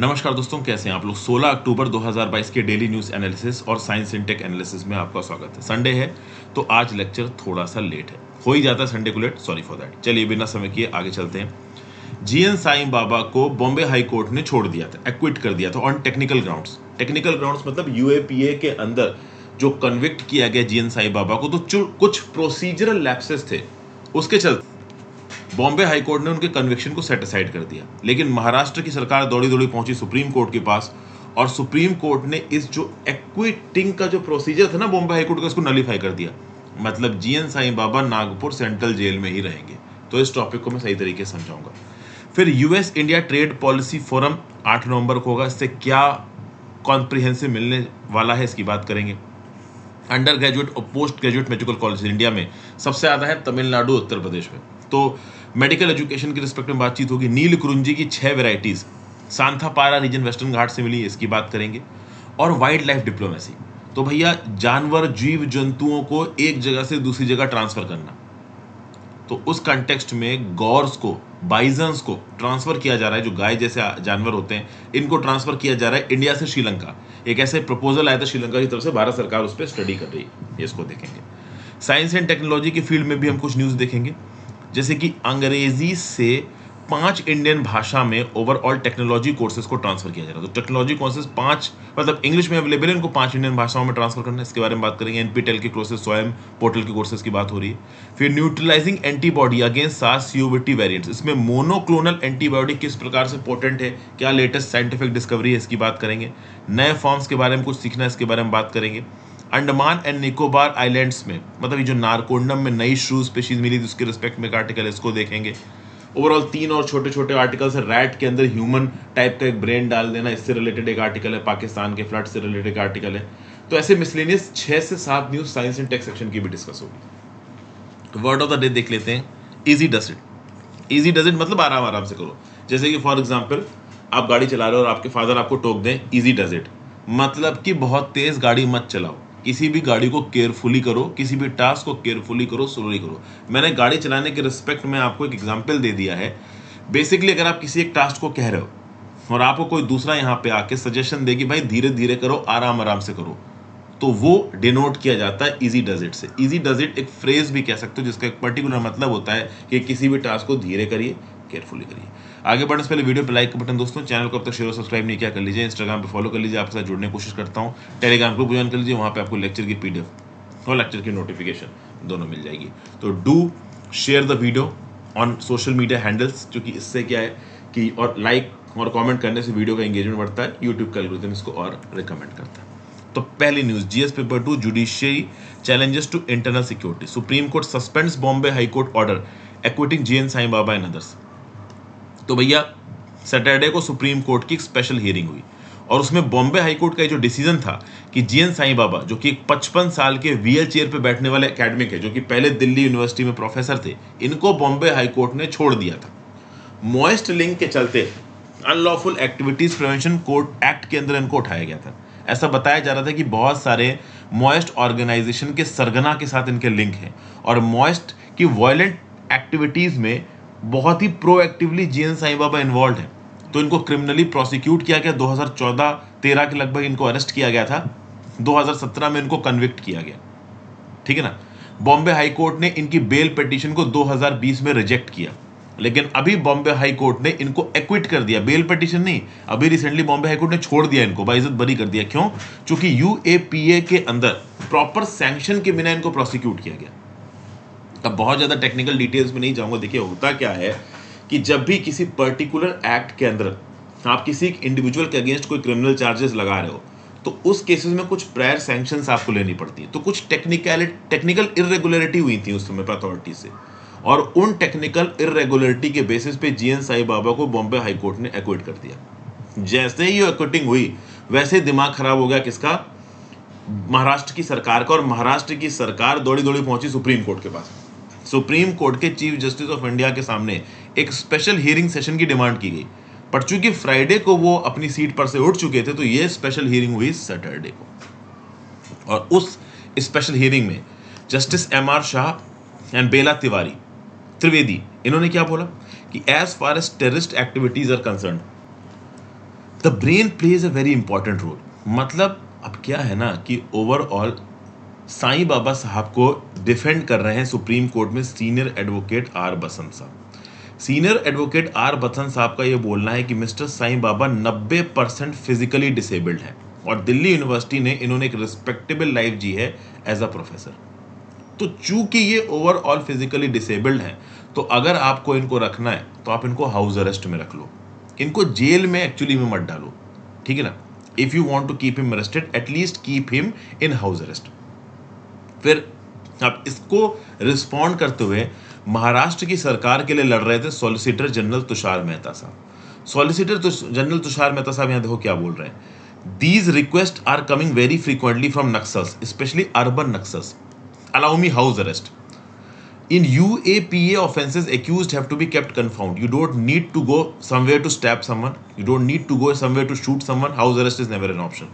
नमस्कार दोस्तों कैसे हैं आप लोग 16 अक्टूबर 2022 के डेली न्यूज़ एनालिसिस और साइंस एंड टेक एनालिसिस में आपका स्वागत है संडे है तो आज लेक्चर थोड़ा सा लेट है हो ही जाता है संडे को लेट सॉरी फॉर दैट चलिए बिना समय किए आगे चलते हैं जी एन बाबा को बॉम्बे हाई कोर्ट ने छोड़ दिया था एक्विट कर दिया था on technical ground technical ground मतलब यूएपीए के अंदर जो कन्विक्ट किया गया जी एन बाबा को तो कुछ प्रोसीजरल लैप्सेस थे उसके चलते बॉम्बे हाईकोर्ट ने उनके कन्विक्शन को सेट असाइड कर दिया लेकिन महाराष्ट्र की सरकार दौड़ी दौड़ी पहुंची सुप्रीम कोर्ट के पास और सुप्रीम कोर्ट ने इस जो एक्विटिंग का जो प्रोसीजर था ना बॉम्बे हाईकोर्ट का उसको नलीफाई कर दिया मतलब G N Sai Baba Nagpur central jail में ही रहेंगे तो इस टॉपिक को मैं सही तरीके से समझाऊंगा फिर US India trade policy forum आठ नवंबर को होगा इससे क्या कॉन्प्रिहेंसिव मिलने वाला है इसकी बात करेंगे अंडर ग्रेजुएट और post graduate medical college India में सबसे ज़्यादा है तमिलनाडु उत्तर प्रदेश में तो मेडिकल एजुकेशन के रिस्पेक्ट में बातचीत होगी नील कुरुंजी की छह varieties Santhapara region Western Ghat से मिली इसकी बात करेंगे और वाइल्ड लाइफ डिप्लोमेसी तो भैया जानवर जीव जंतुओं को एक जगह से दूसरी जगह ट्रांसफर करना तो उस कंटेक्स्ट में गौर्स को बाइजन्स को ट्रांसफर किया जा रहा है जो गाय जैसे जानवर होते हैं इनको ट्रांसफर किया जा रहा है इंडिया से श्रीलंका एक ऐसे प्रपोजल आया था श्रीलंका की तरफ से भारत सरकार उस पर स्टडी कर रही है इसको देखेंगे साइंस एंड टेक्नोलॉजी की फील्ड में भी हम कुछ न्यूज़ देखेंगे जैसे कि अंग्रेजी से पांच इंडियन भाषा में ओवरऑल टेक्नोलॉजी कोर्सेज को ट्रांसफर किया जा रहा है तो टेक्नोलॉजी कोर्सेज पांच मतलब इंग्लिश में अवेलेबल है इनको पांच इंडियन भाषाओं में ट्रांसफर करना है इसके बारे में बात करेंगे एनपीटेल के कोर्सेज स्वयं पोर्टल के कोर्सेज की बात हो रही है फिर न्यूट्रलाइजिंग एंटीबॉडी अगेंस्ट सास यूविटी वेरियंट इसमें मोनोक्लोनल एंटीबॉडी किस प्रकार से इंपॉर्टेंट है क्या लेटेस्ट साइंटिफिक डिस्कवरी है इसकी बात करेंगे नए फॉर्म्स के बारे में कुछ सीखना है इसके बारे में बात करेंगे अंडमान एंड निकोबार आइलैंड्स में मतलब ये जो नारकोंडम में नई शूज स्पेशीज मिली थी उसके रिस्पेक्ट में एक आर्टिकल है इसको देखेंगे ओवरऑल तीन और छोटे छोटे आर्टिकल्स है रैट के अंदर ह्यूमन टाइप का एक ब्रेन डाल देना इससे रिलेटेड एक आर्टिकल है पाकिस्तान के फ्लड से रिलेटेड एक आर्टिकल है तो ऐसे मिसलेनियस छः से सात news science and tech section की भी डिस्कस होगी वर्ड ऑफ द डे देख लेते हैं easy does it easy does it मतलब आराम आराम से करो जैसे कि फॉर एग्जाम्पल आप गाड़ी चला रहे हो और आपके फादर आपको टोक दें ईजी डज इट मतलब कि बहुत तेज़ गाड़ी मत चलाओ किसी भी गाड़ी को केयरफुली करो किसी भी टास्क को केयरफुली करो स्लोली करो मैंने गाड़ी चलाने के रिस्पेक्ट में आपको एक एग्जाम्पल दे दिया है बेसिकली अगर आप किसी एक टास्क को कह रहे हो और आपको कोई दूसरा यहाँ पे आके सजेशन दे कि भाई धीरे धीरे करो आराम आराम से करो तो वो डिनोट किया जाता है इजी डज इट से इजी डज इट एक फ्रेज भी कह सकते हो जिसका एक पर्टिकुलर मतलब होता है कि किसी भी टास्क को धीरे करिए केयरफुली करिए आगे बढ़ने से पहले वीडियो पर लाइक का बटन दोस्तों चैनल को अब तक शेयर और सब्सक्राइब नहीं किया कर लीजिए इंस्टाग्राम पर फॉलो कर लीजिए आपके साथ जुड़ने की कोशिश करता हूँ टेलीग्राम ग्रुप ज्वाइन कर लीजिए वहाँ पर आपको लेक्चर की पी और लेक्चर की नोटिफिकेशन दोनों मिल जाएगी तो do share the video on social media handles जो कि इससे क्या है कि और लाइक और कमेंट करने से वीडियो का एंगेजमेंट बढ़ता है यूट्यूब का एल्गोरिथम इसको और रिकमेंड करता है तो पहली news GS paper two judiciary challenges to internal security Supreme Court suspends Bombay High Court order acquitting G N Sai Baba and others तो भैया सैटरडे को सुप्रीम कोर्ट की एक स्पेशल हियरिंग हुई और उसमें बॉम्बे हाईकोर्ट का जो डिसीजन था कि जीएन साईं बाबा जो कि पचपन साल के व्हील चेयर पर बैठने वाले अकेडमिक है जो कि पहले दिल्ली यूनिवर्सिटी में प्रोफेसर थे इनको बॉम्बे हाईकोर्ट ने छोड़ दिया था मोएस्ट लिंक के चलते unlawful activities prevention court act के अंदर इनको उठाया गया था ऐसा बताया जा रहा था कि बहुत सारे मॉइस्ट ऑर्गेनाइजेशन के सरगना के साथ इनके लिंक हैं और मोएस्ट की वॉयेंट एक्टिविटीज़ में बहुत ही proactively G N Sai Baba involve है तो इनको क्रिमिनली प्रोसिक्यूट किया गया 2014-13 के लगभग इनको अरेस्ट किया गया था 2017 में इनको कन्विक्ट किया गया ठीक है ना बॉम्बे हाई कोर्ट ने इनकी बेल पिटीशन को 2020 में रिजेक्ट किया लेकिन अभी बॉम्बे हाई कोर्ट ने इनको एक्विट कर दिया बेल पिटीशन नहीं अभी रिसेंटली बॉम्बे हाई कोर्ट ने छोड़ दिया इनको बाइजत बरी कर दिया क्यों क्योंकि यूएपीए के अंदर प्रॉपर सैंक्शन के बिना इनको प्रोसिक्यूट किया गया तब बहुत ज़्यादा टेक्निकल डिटेल्स में नहीं जाऊँगा देखिए होता क्या है कि जब भी किसी पर्टिकुलर एक्ट के अंदर आप किसी इंडिविजुअल के अगेंस्ट कोई क्रिमिनल चार्जेस लगा रहे हो तो उस केसेस में कुछ प्रायर सैंक्शन आपको लेनी पड़ती है तो कुछ टेक्निकल टेक्निकल इरेगुलरिटी हुई थी उस समय पर अथॉरिटी से और उन टेक्निकल इरेगुलरिटी के बेसिस पे जी एन साई बाबा को बॉम्बे हाईकोर्ट ने एक्विट कर दिया जैसे ही एक्विटिंग हुई वैसे दिमाग खराब हो गया किसका महाराष्ट्र की सरकार का और महाराष्ट्र की सरकार दौड़ी दौड़ी पहुंची सुप्रीम कोर्ट के पास सुप्रीम कोर्ट के चीफ जस्टिस ऑफ इंडिया के सामने एक स्पेशल हियरिंग सेशन की डिमांड की गई पर चूंकि फ्राइडे को वो अपनी सीट पर से उठ चुके थे तो ये स्पेशल हियरिंग हुई सैटरडे को और उस स्पेशल हियरिंग में Justice M R Shah and Bela Tiwari Trivedi इन्होंने क्या बोला कि as far as terrorist activities are concern the brain plays a very important role मतलब अब क्या है ना कि ओवरऑल साईं बाबा साहब को डिफेंड कर रहे हैं सुप्रीम कोर्ट में सीनियर एडवोकेट आर बसंत साहब सीनियर एडवोकेट आर बसंत साहब का यह बोलना है कि mister Sai Baba 90 percent physically disabled हैं और दिल्ली यूनिवर्सिटी ने इन्होंने एक रिस्पेक्टेबल लाइफ जी है एज अ प्रोफेसर तो चूंकि ये ओवरऑल फिजिकली डिसेबल्ड हैं तो अगर आपको इनको रखना है तो आप इनको हाउस अरेस्ट में रख लो इनको जेल में एक्चुअली में मत डालो ठीक है ना if you want to keep him arrested at least keep him in house arrest फिर अब इसको रिस्पॉन्ड करते हुए महाराष्ट्र की सरकार के लिए लड़ रहे थे सॉलिसिटर जनरल तुषार मेहता साहब सॉलिसिटर जनरल तुषार मेहता साहब यहाँ देखो क्या बोल रहे हैं these request are coming very frequently from Naxals specially urban Naxals allow me house arrest in U A P A offences accused have to be kept confined you don't need to go somewhere to stab someone you don't need to go somewhere to shoot someone house arrest is never an option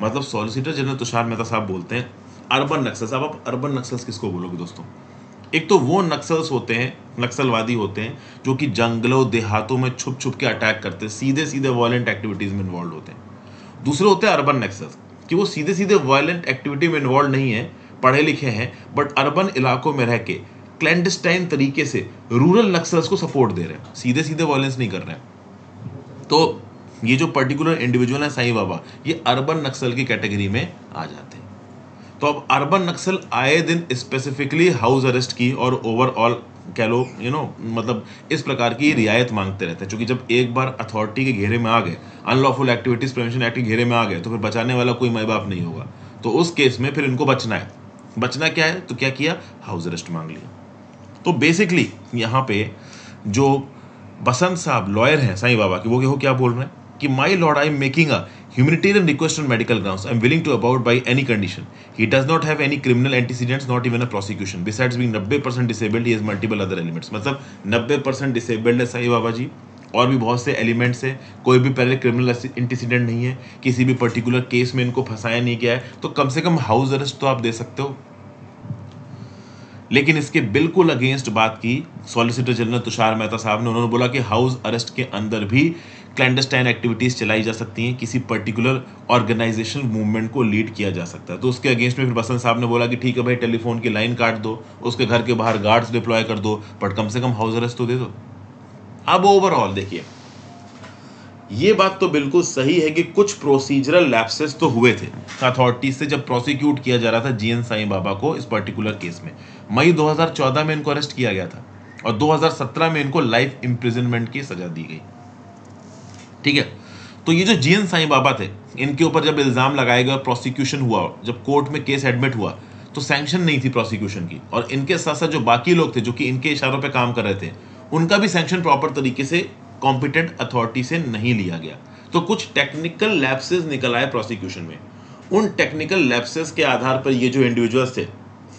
मतलब solicitor general Tushar Mehta साहब बोलते हैं urban Naxals अब आप urban Naxals किसको बोलोगे दोस्तों एक तो वो नक्सल्स होते हैं नक्सलवादी होते हैं जो कि जंगलों देहातों में छुप छुप के अटैक करते हैं सीधे सीधे वायलेंट एक्टिविटीज़ में इन्वॉल्व होते हैं दूसरे होते हैं अर्बन नक्सल्स कि वो सीधे सीधे वायलेंट एक्टिविटी में इन्वॉल्व नहीं है पढ़े लिखे हैं बट अर्बन इलाकों में रह के क्लैंडस्टाइन तरीके से रूरल नक्सल्स को सपोर्ट दे रहे हैं सीधे सीधे वायलेंस नहीं कर रहे हैं तो ये जो पर्टिकुलर इंडिविजुअल है साई बाबा ये अर्बन नक्सल की कैटेगरी में आ जाते हैं तो अब अर्बन नक्सल आए दिन स्पेसिफिकली हाउस अरेस्ट की और ओवरऑल कह लो यू नो मतलब इस प्रकार की रियायत मांगते रहते हैं क्योंकि जब एक बार अथॉरिटी के घेरे में आ गए अनलॉफुल एक्टिविटीज प्रिवेंशन एक्ट के घेरे में आ गए तो फिर बचाने वाला कोई माए बाप नहीं होगा तो उस केस में फिर इनको बचना है बचना क्या है तो क्या किया हाउस अरेस्ट मांग लिया तो बेसिकली यहाँ पे जो बसंत साहब लॉयर हैं साईं बाबा की वो क्या बोल रहे हैं कि my lord I am making a Humanitarian request on medical grounds. I'm willing to abide by any condition. He does not have any criminal antecedents, not even a prosecution. Besides being 90% disabled, he has multiple other elements. matlab 90% disabled hai Sai baba ji और भी बहुत से elements हैं कोई भी पहले criminal इंटीसीडेंट नहीं है किसी भी पर्टिकुलर केस में इनको फंसाया नहीं गया है तो कम से कम हाउस अरेस्ट तो आप दे सकते हो लेकिन इसके बिल्कुल अगेंस्ट बात की सॉलिसिटर जनरल तुषार मेहता साहब ने उन्होंने बोला कि हाउस अरेस्ट के अंदर भी क्लैंडस्टाइन एक्टिविटीज़ चलाई जा सकती हैं किसी पर्टिकुलर ऑर्गेनाइजेशन मूवमेंट को लीड किया जा सकता है तो उसके अगेंस्ट में फिर बसंत साहब ने बोला कि ठीक है भाई टेलीफोन की लाइन काट दो उसके घर के बाहर गार्ड्स डिप्लॉय कर दो बट कम से कम हाउस अरेस्ट तो दे दो अब ओवरऑल देखिए ये बात तो बिल्कुल सही है कि कुछ प्रोसीजरल लैप्सेस तो हुए थे अथॉरिटीज से जब प्रोसिक्यूट किया जा रहा था एन साईं बाबा को इस पर्टिकुलर केस में मई 2014 में इनको अरेस्ट किया गया था और 2017 में इनको लाइफ इंप्रिजनमेंट की सजा दी गई ठीक है तो ये जो जी एन साईं बाबा थे इनके ऊपर जब इल्ज़ाम लगाया गया और प्रोसिक्यूशन हुआ जब कोर्ट में केस एडमिट हुआ तो सैंक्शन नहीं थी प्रोसिक्यूशन की और इनके साथ साथ जो बाकी लोग थे जो कि इनके इशारों पर काम कर रहे थे उनका भी सैंक्शन प्रॉपर तरीके से कॉम्पिटेंट अथॉरिटी से नहीं लिया गया तो कुछ टेक्निकल लैप्सेस निकल आए प्रोसिक्यूशन में उन टेक्निकल लैप्सेस के आधार पर ये जो इंडिविजुअल्स थे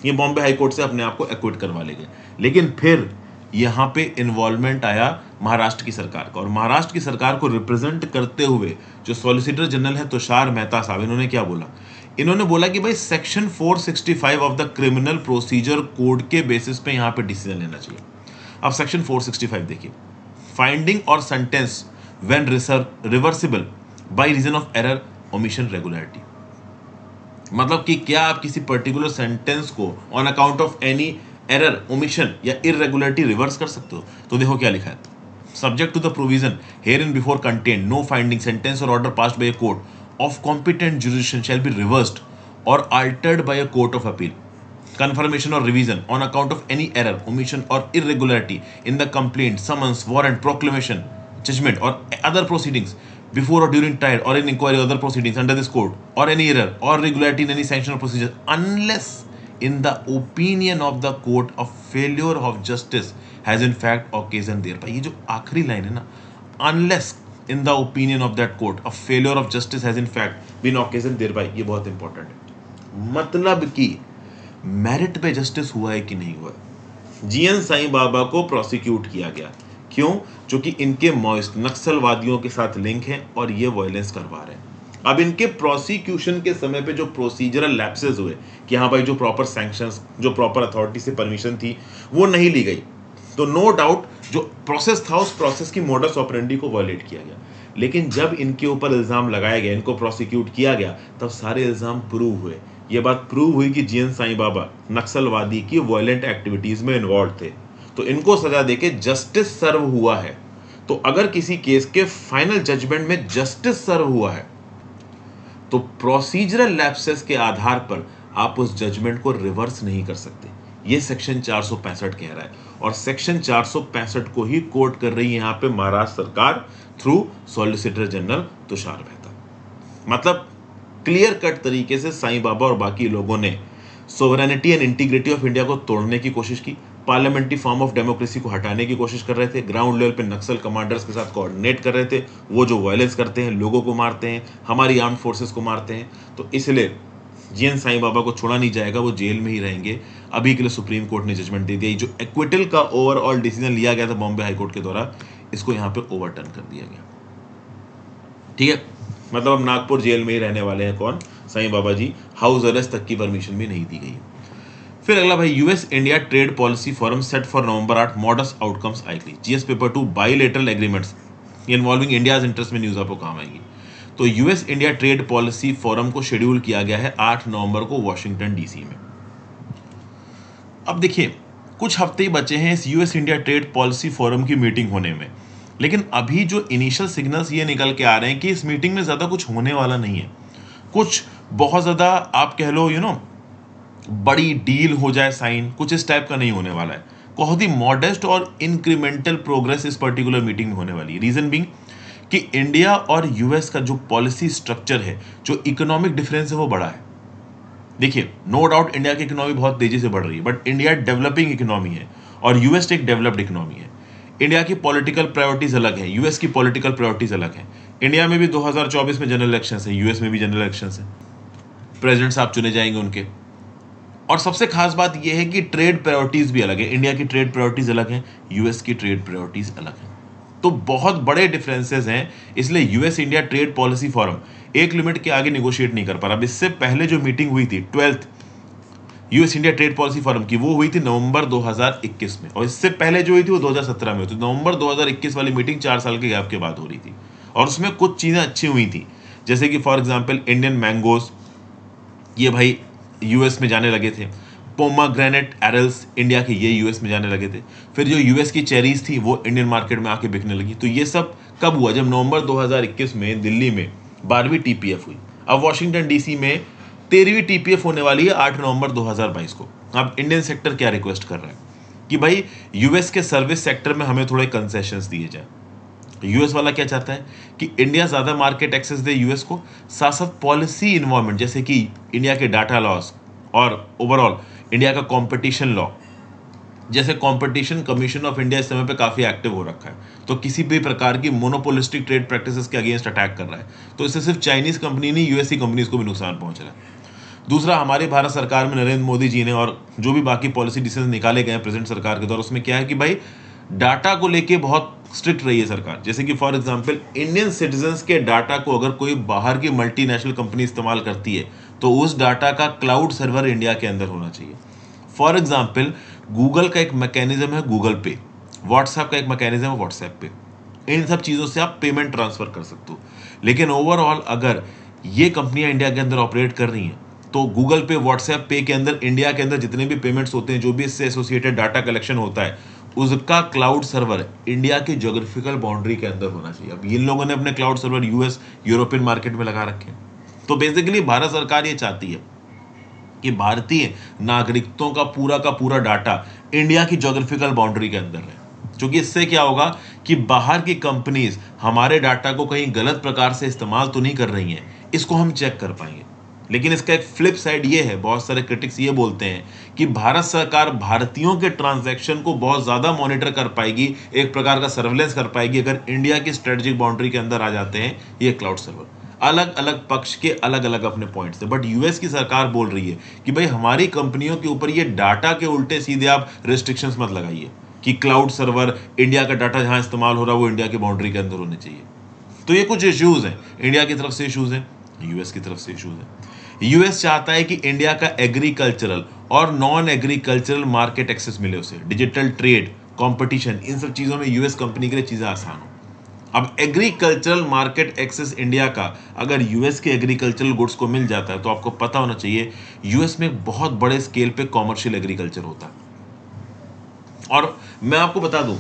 ये बॉम्बे हाईकोर्ट से अपने आप को एक्विट करवा ले गए लेकिन फिर यहाँ पे इन्वॉल्वमेंट आया महाराष्ट्र की सरकार का और महाराष्ट्र की सरकार को रिप्रेजेंट करते हुए जो सॉलिसिटर जनरल है तुषार मेहता साहब इन्होंने क्या बोला इन्होंने बोला कि भाई section 465 of the criminal procedure code के बेसिस पे यहाँ पे डिसीजन लेना चाहिए अब सेक्शन 465 देखिए finding or sentence when reversible by reason of error omission regularity मतलब कि क्या आप किसी पर्टिकुलर सेंटेंस को on account of any error omission या इरेगुलरिटी रिवर्स कर सकते हो तो देखो क्या लिखा है subject to the provision hereinbefore contain no finding sentence or order pass by a court of competent jurisdiction shall be reversed or altered by a court of appeal confirmation और revision on account of any error omission or irregularity in the complaint summons warrant proclamation judgment or other proceedings before or during trial or in inquiry other proceedings under this court or any error or regularity in any sanction procedure unless in the opinion of the court a failure of justice has in fact occasioned thereby ये जो आखिरी line है ना unless in the opinion of that court a failure of justice has in fact been occasioned thereby ये बहुत important है मतलब कि मेरिट पे जस्टिस हुआ है कि नहीं हुआ जीएन साईं बाबा को प्रोसिक्यूट किया गया क्यों जो कि इनके मॉइस्ट नक्सलवादियों के साथ लिंक है और ये वायलेंस करवा रहे हैं अब इनके प्रोसिक्यूशन के समय पे जो प्रोसीजरल लैप्सेज हुए कि हाँ भाई जो प्रॉपर सैंक्शन जो प्रॉपर अथॉरिटी से परमिशन थी वो नहीं ली गई तो नो डाउट जो प्रोसेस था उस प्रोसेस की मोडस ऑपरेंडी को वायलेट किया गया लेकिन जब इनके ऊपर इल्ज़ाम लगाया गया इनको प्रोसिक्यूट किया गया तब सारे इल्ज़ाम प्रूव हुए ये बात प्रूव हुई कि एन साई बाबा नक्सलवादी की वॉयलेंट एक्टिविटीज़ में इन्वॉल्व थे तो इनको सजा देके जस्टिस सर्व हुआ है तो अगर किसी केस के फाइनल जजमेंट में जस्टिस सर्व हुआ है तो प्रोसीजरल लैप्सेस के आधार पर आप उस जजमेंट को रिवर्स नहीं कर सकते ये सेक्शन 465 कह रहा है और सेक्शन 465 को ही कोर्ट कर रही है यहां पे महाराष्ट्र सरकार through solicitor general Tushar Mehta मतलब क्लियर कट तरीके से साईं बाबा और बाकी लोगों ने sovereignty and integrity of India को तोड़ने की कोशिश की पार्लियामेंट्री फॉर्म ऑफ डेमोक्रेसी को हटाने की कोशिश कर रहे थे ग्राउंड लेवल पे नक्सल कमांडर्स के साथ कोऑर्डिनेट कर रहे थे वो जो वायलेंस करते हैं लोगों को मारते हैं हमारी आर्म फोर्सेस को मारते हैं तो इसलिए जी एन साई बाबा को छोड़ा नहीं जाएगा वो जेल में ही रहेंगे अभी के लिए सुप्रीम कोर्ट ने जजमेंट दे दिया जो एक्विटल का ओवरऑल डिसीजन लिया गया था बॉम्बे हाईकोर्ट के द्वारा इसको यहाँ पे ओवरटर्न कर दिया गया ठीक है मतलब अब नागपुर जेल में ही रहने वाले हैं कौन साई बाबा जी हाउस अरेस्ट तक की परमिशन भी नहीं दी गई फिर अगला भाई US India trade policy forum set for November आठ मॉडर्स आउटकम्स आएगी GS paper two bilateral agreements involving India interest में न्यूज आपको काम आएगी तो US India trade policy forum को शेड्यूल किया गया है आठ नवंबर को वॉशिंगटन डीसी में अब देखिए कुछ हफ्ते ही बचे हैं इस US India trade policy forum की मीटिंग होने में लेकिन अभी जो इनिशियल सिग्नल्स ये निकल के आ रहे हैं कि इस मीटिंग में ज़्यादा कुछ होने वाला नहीं है कुछ बहुत ज़्यादा आप कह लो यू you नो know, बड़ी डील हो जाए साइन कुछ इस टाइप का नहीं होने वाला है बहुत ही मॉडेस्ट और इंक्रीमेंटल प्रोग्रेस इस पर्टिकुलर मीटिंग में होने वाली है रीजन बिंग कि इंडिया और यूएस का जो पॉलिसी स्ट्रक्चर है जो इकोनॉमिक डिफरेंस है वो बड़ा है देखिए नो डाउट इंडिया की इकोनॉमी बहुत तेजी से बढ़ रही है बट इंडिया डेवलपिंग इकोनॉमी है और यूएस एक डेवलप्ड इकोनॉमी है इंडिया की पॉलिटिकल प्रायोरिटीज अलग है यूएस की पॉलिटिकल प्रायोरिटीज अलग है इंडिया में भी 2024 में जनरल इलेक्शन है यूएस में भी जनरल इलेक्शन है प्रेजिडेंट साहब चुने जाएंगे उनके और सबसे खास बात यह है कि ट्रेड प्रायोरिटीज़ भी अलग है इंडिया की ट्रेड प्रायोरिटीज़ अलग है यूएस की ट्रेड प्रायोरिटीज़ अलग है तो बहुत बड़े डिफरेंसेस हैं इसलिए US India trade policy forum एक लिमिट के आगे निगोशिएट नहीं कर पा रहा अब इससे पहले जो मीटिंग हुई थी twelfth US India trade policy forum की वो हुई थी नवंबर 2021 में और इससे पहले जो हुई थी वो 2017 में हुई थी नवंबर 2021 वाली मीटिंग चार साल के गैप के बाद हो रही थी और उसमें कुछ चीज़ें अच्छी हुई थी जैसे कि फॉर एग्जाम्पल इंडियन मैंगोज ये भाई यूएस में जाने लगे थे पोमा ग्रेनेट एरल्स इंडिया के ये यूएस में जाने लगे थे फिर जो यूएस की चेरीज थी वो इंडियन मार्केट में आके बिकने लगी तो ये सब कब हुआ जब नवंबर 2021 में दिल्ली में बारहवीं टीपीएफ हुई अब वॉशिंगटन डीसी में तेरहवीं टीपीएफ होने वाली है आठ नवंबर 2022 को अब इंडियन सेक्टर क्या रिक्वेस्ट कर रहा है कि भाई यूएस के सर्विस सेक्टर में हमें थोड़े कंसेशन दिए जाए तो यूएस वाला क्या चाहता है कि इंडिया ज़्यादा मार्केट एक्सेस दे यूएस को साथ साथ पॉलिसी इन्वॉल्वमेंट जैसे कि इंडिया के डाटा लॉस और ओवरऑल इंडिया का कॉम्पिटिशन लॉ जैसे कॉम्पिटिशन कमीशन ऑफ इंडिया इस समय पर काफ़ी एक्टिव हो रखा है तो किसी भी प्रकार की मोनोपोलिस्टिक ट्रेड प्रैक्टिसेस के अगेंस्ट अटैक कर रहा है तो इससे सिर्फ चाइनीज़ कंपनी नहीं यूएसई कंपनीज e को भी नुकसान पहुंच रहा है दूसरा हमारे भारत सरकार में नरेंद्र मोदी जी ने और जो भी बाकी पॉलिसी डिसीजन निकाले गए हैं प्रेजेंट सरकार के द्वारा उसमें क्या है कि भाई डाटा को लेके बहुत स्ट्रिक्ट रही है सरकार जैसे कि फॉर एग्जांपल इंडियन सिटीजन के डाटा को अगर कोई बाहर की मल्टीनेशनल कंपनी इस्तेमाल करती है तो उस डाटा का क्लाउड सर्वर इंडिया के अंदर होना चाहिए फॉर एग्जाम्पल गूगल का एक मैकेनिज्म है गूगल पे व्हाट्सएप का एक मैकेनिज्म है व्हाट्सएप पे इन सब चीज़ों से आप पेमेंट ट्रांसफ़र कर सकते हो लेकिन ओवरऑल अगर ये कंपनियां इंडिया के अंदर ऑपरेट कर रही हैं तो गूगल पे व्हाट्सएप पे के अंदर इंडिया के अंदर जितने भी पेमेंट्स होते हैं जो भी इससे एसोसिएटेड डाटा कलेक्शन होता है उसका क्लाउड सर्वर इंडिया की जोग्राफिकल बाउंड्री के अंदर होना चाहिए अब इन लोगों ने अपने cloud server US European market में लगा रखे हैं तो बेसिकली भारत सरकार ये चाहती है कि भारतीय नागरिकों का पूरा का पूरा डाटा इंडिया की जोग्राफिकल बाउंड्री के अंदर रहे क्योंकि इससे क्या होगा कि बाहर की कंपनीज हमारे डाटा को कहीं गलत प्रकार से इस्तेमाल तो नहीं कर रही हैं इसको हम चेक कर पाएंगे लेकिन इसका एक फ्लिप साइड ये है बहुत सारे क्रिटिक्स ये बोलते हैं कि भारत सरकार भारतीयों के ट्रांजैक्शन को बहुत ज़्यादा मॉनिटर कर पाएगी एक प्रकार का सर्वेलेंस कर पाएगी अगर इंडिया की स्ट्रेटेजिक बाउंड्री के अंदर आ जाते हैं ये क्लाउड सर्वर अलग अलग पक्ष के अलग अलग अपने पॉइंट्स है बट यूएस की सरकार बोल रही है कि भाई हमारी कंपनियों के ऊपर ये डाटा के उल्टे सीधे आप रिस्ट्रिक्शन मत लगाइए कि क्लाउड सर्वर इंडिया का डाटा जहां इस्तेमाल हो रहा है वो इंडिया की बाउंड्री के अंदर होने चाहिए तो ये कुछ इश्यूज हैं इंडिया की तरफ से इशूज हैं यूएस की तरफ से इशूज हैं यूएस चाहता है कि इंडिया का एग्रीकल्चरल और नॉन एग्रीकल्चरल मार्केट एक्सेस मिले उसे डिजिटल ट्रेड कंपटीशन इन सब चीज़ों में यूएस कंपनी के लिए चीज़ें आसान हो अब एग्रीकल्चरल मार्केट एक्सेस इंडिया का अगर यूएस के एग्रीकल्चरल गुड्स को मिल जाता है तो आपको पता होना चाहिए यूएस में बहुत बड़े स्केल पे कॉमर्शियल एग्रीकल्चर होता है और मैं आपको बता दूं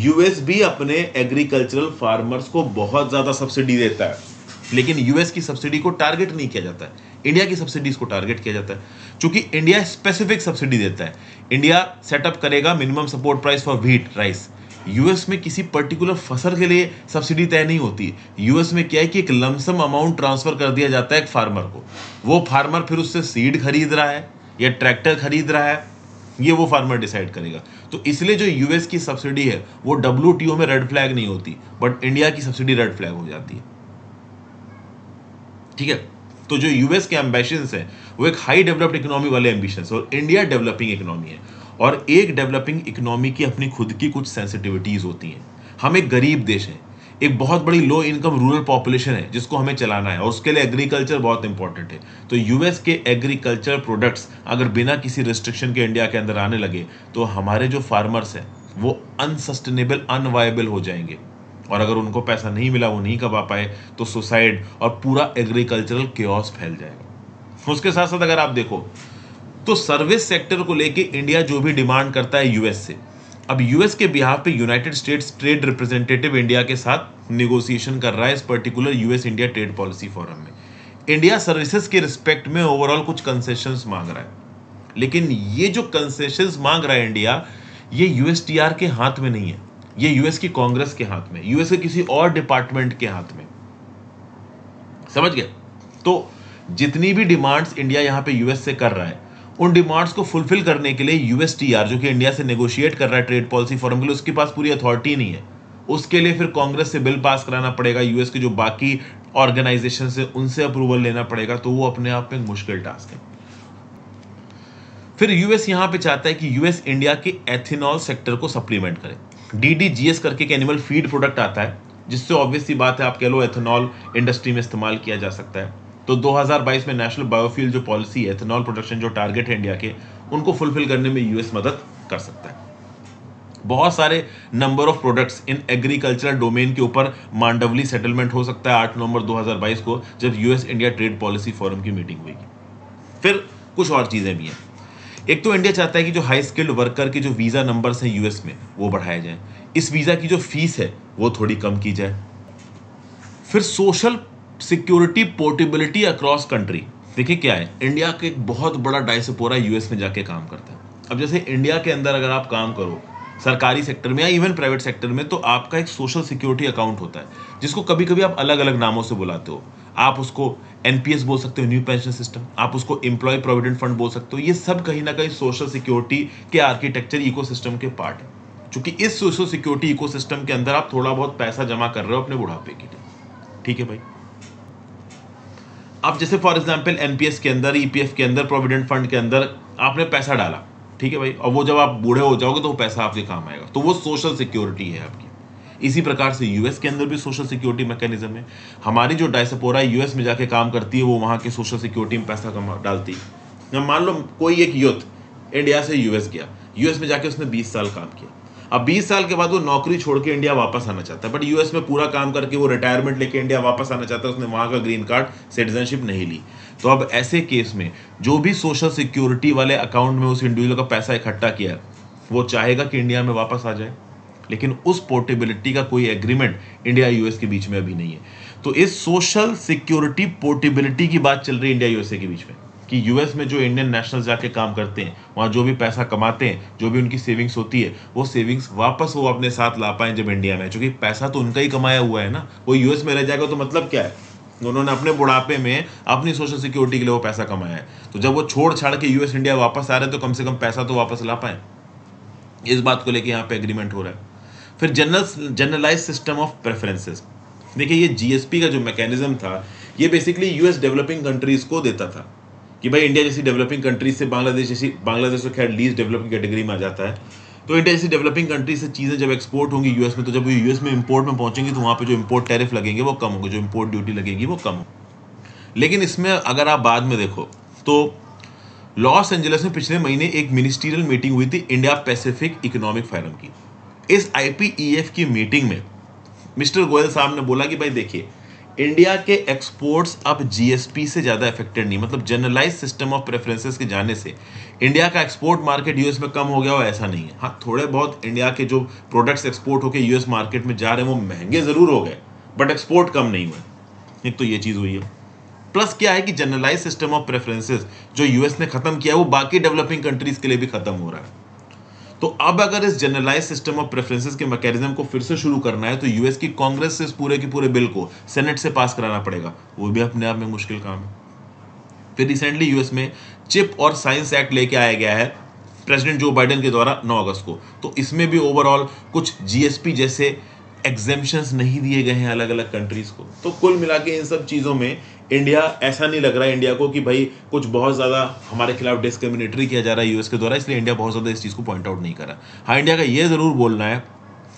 यूएस भी अपने एग्रीकल्चरल फार्मर्स को बहुत ज़्यादा सब्सिडी देता है लेकिन यूएस की सब्सिडी को टारगेट नहीं किया जाता है इंडिया की सब्सिडीज को टारगेट किया जाता है चूंकि इंडिया स्पेसिफिक सब्सिडी देता है इंडिया सेटअप करेगा minimum support price for wheat rice US में किसी पर्टिकुलर फसल के लिए सब्सिडी तय नहीं होती यूएस में क्या है कि एक लमसम अमाउंट ट्रांसफर कर दिया जाता है एक फार्मर को वो फार्मर फिर उससे सीड खरीद रहा है या ट्रैक्टर खरीद रहा है ये वो फार्मर डिसाइड करेगा तो इसलिए जो यूएस की सब्सिडी है वो डब्ल्यू में रेड फ्लैग नहीं होती बट इंडिया की सब्सिडी रेड फ्लैग हो जाती है ठीक है तो जो यूएस के एम्बेशन हैं वो एक हाई डेवलप्ड इकोनॉमी वाले एम्बिशन और इंडिया डेवलपिंग इकोनॉमी है और एक डेवलपिंग इकोनॉमी की अपनी खुद की कुछ सेंसिटिविटीज़ होती हैं हम एक गरीब देश हैं एक बहुत बड़ी लो इनकम रूरल पॉपुलेशन है जिसको हमें चलाना है और उसके लिए एग्रीकल्चर बहुत इंपॉर्टेंट है तो यूएस के एग्रीकल्चर प्रोडक्ट्स अगर बिना किसी रिस्ट्रिक्शन के इंडिया के अंदर आने लगे तो हमारे जो फार्मर्स हैं वो अनसस्टेनेबल अनवायबल हो जाएंगे और अगर उनको पैसा नहीं मिला वो नहीं कमा पाए तो सुसाइड और पूरा एग्रीकल्चरल क्योस फैल जाएगा उसके साथ साथ अगर आप देखो तो सर्विस सेक्टर को लेके इंडिया जो भी डिमांड करता है यूएस से अब यूएस के बिहार पे United States trade representative India के साथ निगोसिएशन कर रहा है इस particular US India trade policy forum में इंडिया सर्विसेज के रिस्पेक्ट में ओवरऑल कुछ कंसेशन मांग रहा है लेकिन ये जो कंसेशन मांग रहा है इंडिया ये यूएसटीआर के हाथ में नहीं है ये यूएस की कांग्रेस के हाथ में यूएस के किसी और डिपार्टमेंट के हाथ में समझ गए तो जितनी भी डिमांड्स इंडिया यहां पे यूएस से कर रहा है उन डिमांड्स को फुलफिल करने के लिए यूएसटीआर जो कि इंडिया से नेगोशिएट कर रहा है ट्रेड पॉलिसी फॉरम के लिए उसके पास पूरी अथॉरिटी नहीं है उसके लिए फिर कांग्रेस से बिल पास कराना पड़ेगा यूएस के जो बाकी ऑर्गेनाइजेशन से उनसे अप्रूवल लेना पड़ेगा तो वो अपने आप में मुश्किल टास्क है फिर यूएस यहां पे चाहता है कि यूएस इंडिया के एथेनॉल सेक्टर को सप्लीमेंट करे डी करके एक एनिमल फीड प्रोडक्ट आता है जिससे ऑब्वियस सी बात है आप कह लो एथेनॉल इंडस्ट्री में इस्तेमाल किया जा सकता है तो 2022 में नेशनल बायोफ्यूल जो पॉलिसी है एथेनॉल प्रोडक्शन जो टारगेट है इंडिया के उनको फुलफिल करने में यूएस मदद कर सकता है बहुत सारे number of products in agricultural domain के ऊपर मांडवली सेटलमेंट हो सकता है 8 नवंबर 2022 को जब US India trade policy forum की मीटिंग हुई फिर कुछ और चीज़ें भी हैं एक तो इंडिया चाहता है कि जो हाई स्किल्ड वर्कर के जो वीज़ा नंबर्स हैं यूएस में वो बढ़ाए जाएं इस वीज़ा की जो फीस है वो थोड़ी कम की जाए फिर social security portability across country देखिए क्या है इंडिया का एक बहुत बड़ा डाइसपोरा यूएस में जाके काम करता है अब जैसे इंडिया के अंदर अगर आप काम करो सरकारी सेक्टर में या इवन प्राइवेट सेक्टर में तो आपका एक सोशल सिक्योरिटी अकाउंट होता है जिसको कभी कभी आप अलग अलग नामों से बुलाते हो आप उसको एनपीएस बोल सकते हो न्यू पेंशन सिस्टम आप उसको एम्प्लॉय प्रोविडेंट फंड बोल सकते हो ये सब कहीं ना कहीं सोशल सिक्योरिटी के आर्किटेक्चर इकोसिस्टम के पार्ट है क्योंकि इस सोशल सिक्योरिटी इकोसिस्टम के अंदर आप थोड़ा बहुत पैसा जमा कर रहे हो अपने बुढ़ापे के लिए ठीक है भाई आप जैसे फॉर एग्जाम्पल एनपीएस के अंदर ईपीएफ e के अंदर प्रोविडेंट फंड के अंदर आपने पैसा डाला ठीक है भाई और वो जब आप बूढ़े हो जाओगे तो वो पैसा आपके काम आएगा तो वो सोशल सिक्योरिटी है आपकी इसी प्रकार से यूएस के अंदर भी सोशल सिक्योरिटी मैकेनिज्म है हमारी जो डायसपोरा यूएस में जाके काम करती है वो वहां के सोशल सिक्योरिटी में पैसा कमा डालती है मान लो कोई एक यूथ इंडिया से यूएस गया यूएस में जाके उसने बीस साल काम किया अब 20 साल के बाद वो नौकरी छोड़ के इंडिया वापस आना चाहता है बट यूएस में पूरा काम करके वो रिटायरमेंट लेके इंडिया वापस आना चाहता है उसने वहाँ का ग्रीन कार्ड सिटीजनशिप नहीं ली तो अब ऐसे केस में जो भी सोशल सिक्योरिटी वाले अकाउंट में उस इंडिविजुअल का पैसा इकट्ठा किया वो चाहेगा कि इंडिया में वापस आ जाए लेकिन उस पोर्टेबिलिटी का कोई एग्रीमेंट इंडिया यूएस के बीच में अभी नहीं है तो इस सोशल सिक्योरिटी पोर्टेबिलिटी की बात चल रही है इंडिया यूएसए के बीच में कि यूएस में जो इंडियन नेशनल जाके काम करते हैं वहां जो भी पैसा कमाते हैं जो भी उनकी सेविंग्स होती है वो सेविंग्स वापस वो अपने साथ ला पाए जब इंडिया में क्योंकि पैसा तो उनका ही कमाया हुआ है ना वो यूएस में रह जाएगा तो मतलब क्या है उन्होंने अपने बुढ़ापे में अपनी सोशल सिक्योरिटी के लिए वो पैसा कमाया है तो जब वो छोड़ छाड़ के यूएस इंडिया वापस आ रहे हैं तो कम से कम पैसा तो वापस ला पाए इस बात को लेकर यहाँ पे एग्रीमेंट हो रहा है फिर general generalize system of preferences देखिए ये जीएसपी का जो मैकेनिज्म था ये बेसिकली यूएस डेवलपिंग कंट्रीज को देता था कि भाई इंडिया जैसी डेवलपिंग कंट्रीज से बांग्लादेश जैसी बांग्लादेश तो खैर लीज डेवलपिंग कैटेगरी में आ जाता है तो इंडिया जैसी डेवलपिंग कंट्री से चीज़ें जब एक्सपोर्ट होंगी यूएस में तो जब यूएस में इंपोर्ट में पहुंचेंगी तो वहाँ पर जो इंपोर्ट टैरिफ लगेंगे वो कम होंगे जो इंपोर्ट ड्यूटी लगेगी वो कम होगी लेकिन इसमें अगर आप बाद में देखो तो लॉस एंजलिस में पिछले महीने एक मिनिस्ट्रियल मीटिंग हुई थी इंडिया पैसिफिक इकोनॉमिक फोरम की इस आईपीईएफ e की मीटिंग में मिस्टर गोयल साहब ने बोला कि भाई देखिए इंडिया के एक्सपोर्ट्स अब जीएसपी से ज़्यादा इफेक्टेड नहीं मतलब जनरलाइज सिस्टम ऑफ प्रेफरेंसेस के जाने से इंडिया का एक्सपोर्ट मार्केट यूएस में कम हो गया हो ऐसा नहीं है हाँ थोड़े बहुत इंडिया के जो प्रोडक्ट्स एक्सपोर्ट होकर यूएस मार्केट में जा रहे हैं वो महंगे ज़रूर हो गए बट एक्सपोर्ट कम नहीं हुए एक तो ये चीज़ हुई है प्लस क्या है कि जनरलाइज सिस्टम ऑफ प्रेफरेंसेस जो यूएस ने ख़त्म किया वो बाकी डेवलपिंग कंट्रीज़ के लिए भी ख़त्म हो रहा है तो अब अगर इस जनरलाइज सिस्टम ऑफ प्रेफरेंसेस के मैकेनिज्म को फिर से शुरू करना है तो यूएस की कांग्रेस से इस पूरे के पूरे बिल को सेनेट से पास कराना पड़ेगा वो भी अपने आप में मुश्किल काम है फिर रिसेंटली यूएस में चिप और साइंस एक्ट लेके आया गया है प्रेसिडेंट जो बाइडेन के द्वारा 9 अगस्त को तो इसमें भी ओवरऑल कुछ जीएसपी जैसे एग्जेम्पन्स नहीं दिए गए हैं अलग अलग कंट्रीज को तो कुल मिला के इन सब चीज़ों में इंडिया ऐसा नहीं लग रहा है इंडिया को कि भाई कुछ बहुत ज़्यादा हमारे खिलाफ डिस्क्रिमिनेटरी किया जा रहा है यूएस के द्वारा इसलिए इंडिया बहुत ज़्यादा इस चीज़ को पॉइंट आउट नहीं करा हाँ इंडिया का ये ज़रूर बोलना है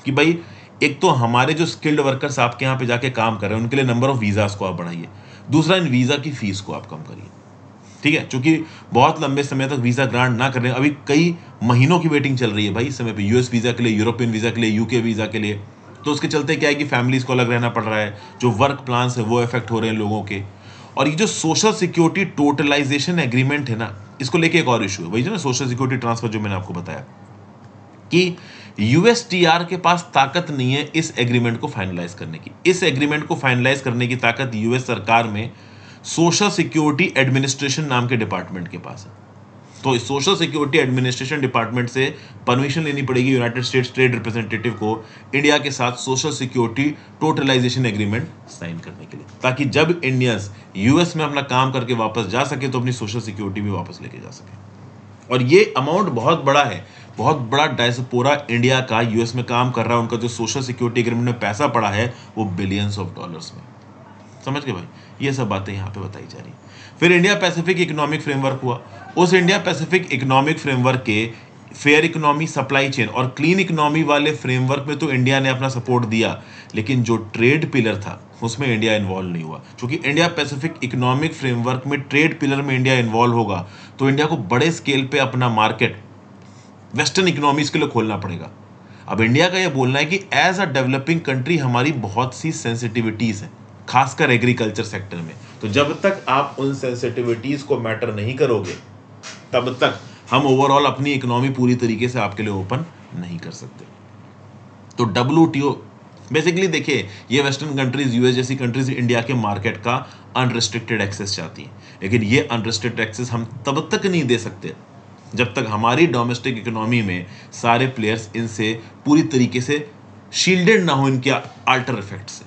कि भाई एक तो हमारे जो स्किल्ड वर्कर्स आपके यहाँ पे जाके काम कर रहे हैं उनके लिए नंबर ऑफ वीज़ाज़ को आप बढ़ाइए दूसरा इन वीज़ा की फ़ीस को आप कम करिए ठीक है चूंकि बहुत लंबे समय तक वीज़ा ग्रांट ना कर रहे हैं अभी कई महीनों की वेटिंग चल रही है भाई इस समय पे यूएस वीज़ा के लिए यूरोपियन वीज़ा के लिए यूके वीज़ा के लिए तो उसके चलते क्या है कि फैमिलीज़ को अलग रहना पड़ रहा है जो वर्क प्लान है वो इफेक्ट हो रहे हैं लोगों के और ये जो सोशल सिक्योरिटी टोटलाइजेशन एग्रीमेंट है ना इसको लेके एक और इशू है वही जो ना सोशल सिक्योरिटी ट्रांसफर जो मैंने आपको बताया कि यूएसटीआर के पास ताकत नहीं है इस एग्रीमेंट को फाइनलाइज करने की इस एग्रीमेंट को फाइनलाइज करने की ताकत यूएस सरकार में सोशल सिक्योरिटी एडमिनिस्ट्रेशन नाम के डिपार्टमेंट के पास है तो सोशल सिक्योरिटी एडमिनिस्ट्रेशन डिपार्टमेंट से परमिशन लेनी पड़ेगी यूनाइटेड स्टेट्स ट्रेड रिप्रेजेंटेटिव को इंडिया के साथ social security totalization agreement sign करने के लिए ताकि जब इंडियंस यूएस में अपना काम करके वापस जा सके तो अपनी सोशल सिक्योरिटी भी वापस लेके जा सके और ये अमाउंट बहुत बड़ा है बहुत बड़ा डायस्पोरा इंडिया का यूएस में काम कर रहा है उनका जो सोशल सिक्योरिटी एग्रीमेंट में पैसा पड़ा है वो बिलियंस ऑफ डॉलर्स में समझ गए भाई ये सब बातें यहाँ पे बताई जा रही फिर इंडिया पैसिफिक इकोनॉमिक फ्रेमवर्क हुआ उस इंडिया पैसिफिक इकोनॉमिक फ्रेमवर्क के फेयर इकोनॉमी सप्लाई चेन और क्लीन इकोनॉमी वाले फ्रेमवर्क में तो इंडिया ने अपना सपोर्ट दिया लेकिन जो ट्रेड पिलर था उसमें इंडिया इन्वॉल्व नहीं हुआ क्योंकि इंडिया पैसिफिक इकोनॉमिक फ्रेमवर्क में ट्रेड पिलर में इंडिया इन्वॉल्व होगा तो इंडिया को बड़े स्केल पे अपना मार्केट वेस्टर्न इकोनॉमीज के लिए खोलना पड़ेगा अब इंडिया का यह बोलना है कि एज अ डेवलपिंग कंट्री हमारी बहुत सी सेंसिटिविटीज़ हैं खासकर एग्रीकल्चर सेक्टर में तो जब तक आप उन सेंसिटिविटीज़ को मैटर नहीं करोगे तब तक हम ओवरऑल अपनी इकोनॉमी पूरी तरीके से आपके लिए ओपन नहीं कर सकते तो डब्ल्यू टी ओ बेसिकली देखिए ये वेस्टर्न कंट्रीज यूएस जैसी कंट्रीज इंडिया के मार्केट का अनरिस्ट्रिक्टेड एक्सेस चाहती हैं लेकिन ये अनरिस्ट्रिक्टेड एक्सेस हम तब तक नहीं दे सकते जब तक हमारी डोमेस्टिक इकोनॉमी में सारे प्लेयर्स इनसे पूरी तरीके से शील्डेड ना हो इनके आल्टर इफेक्ट से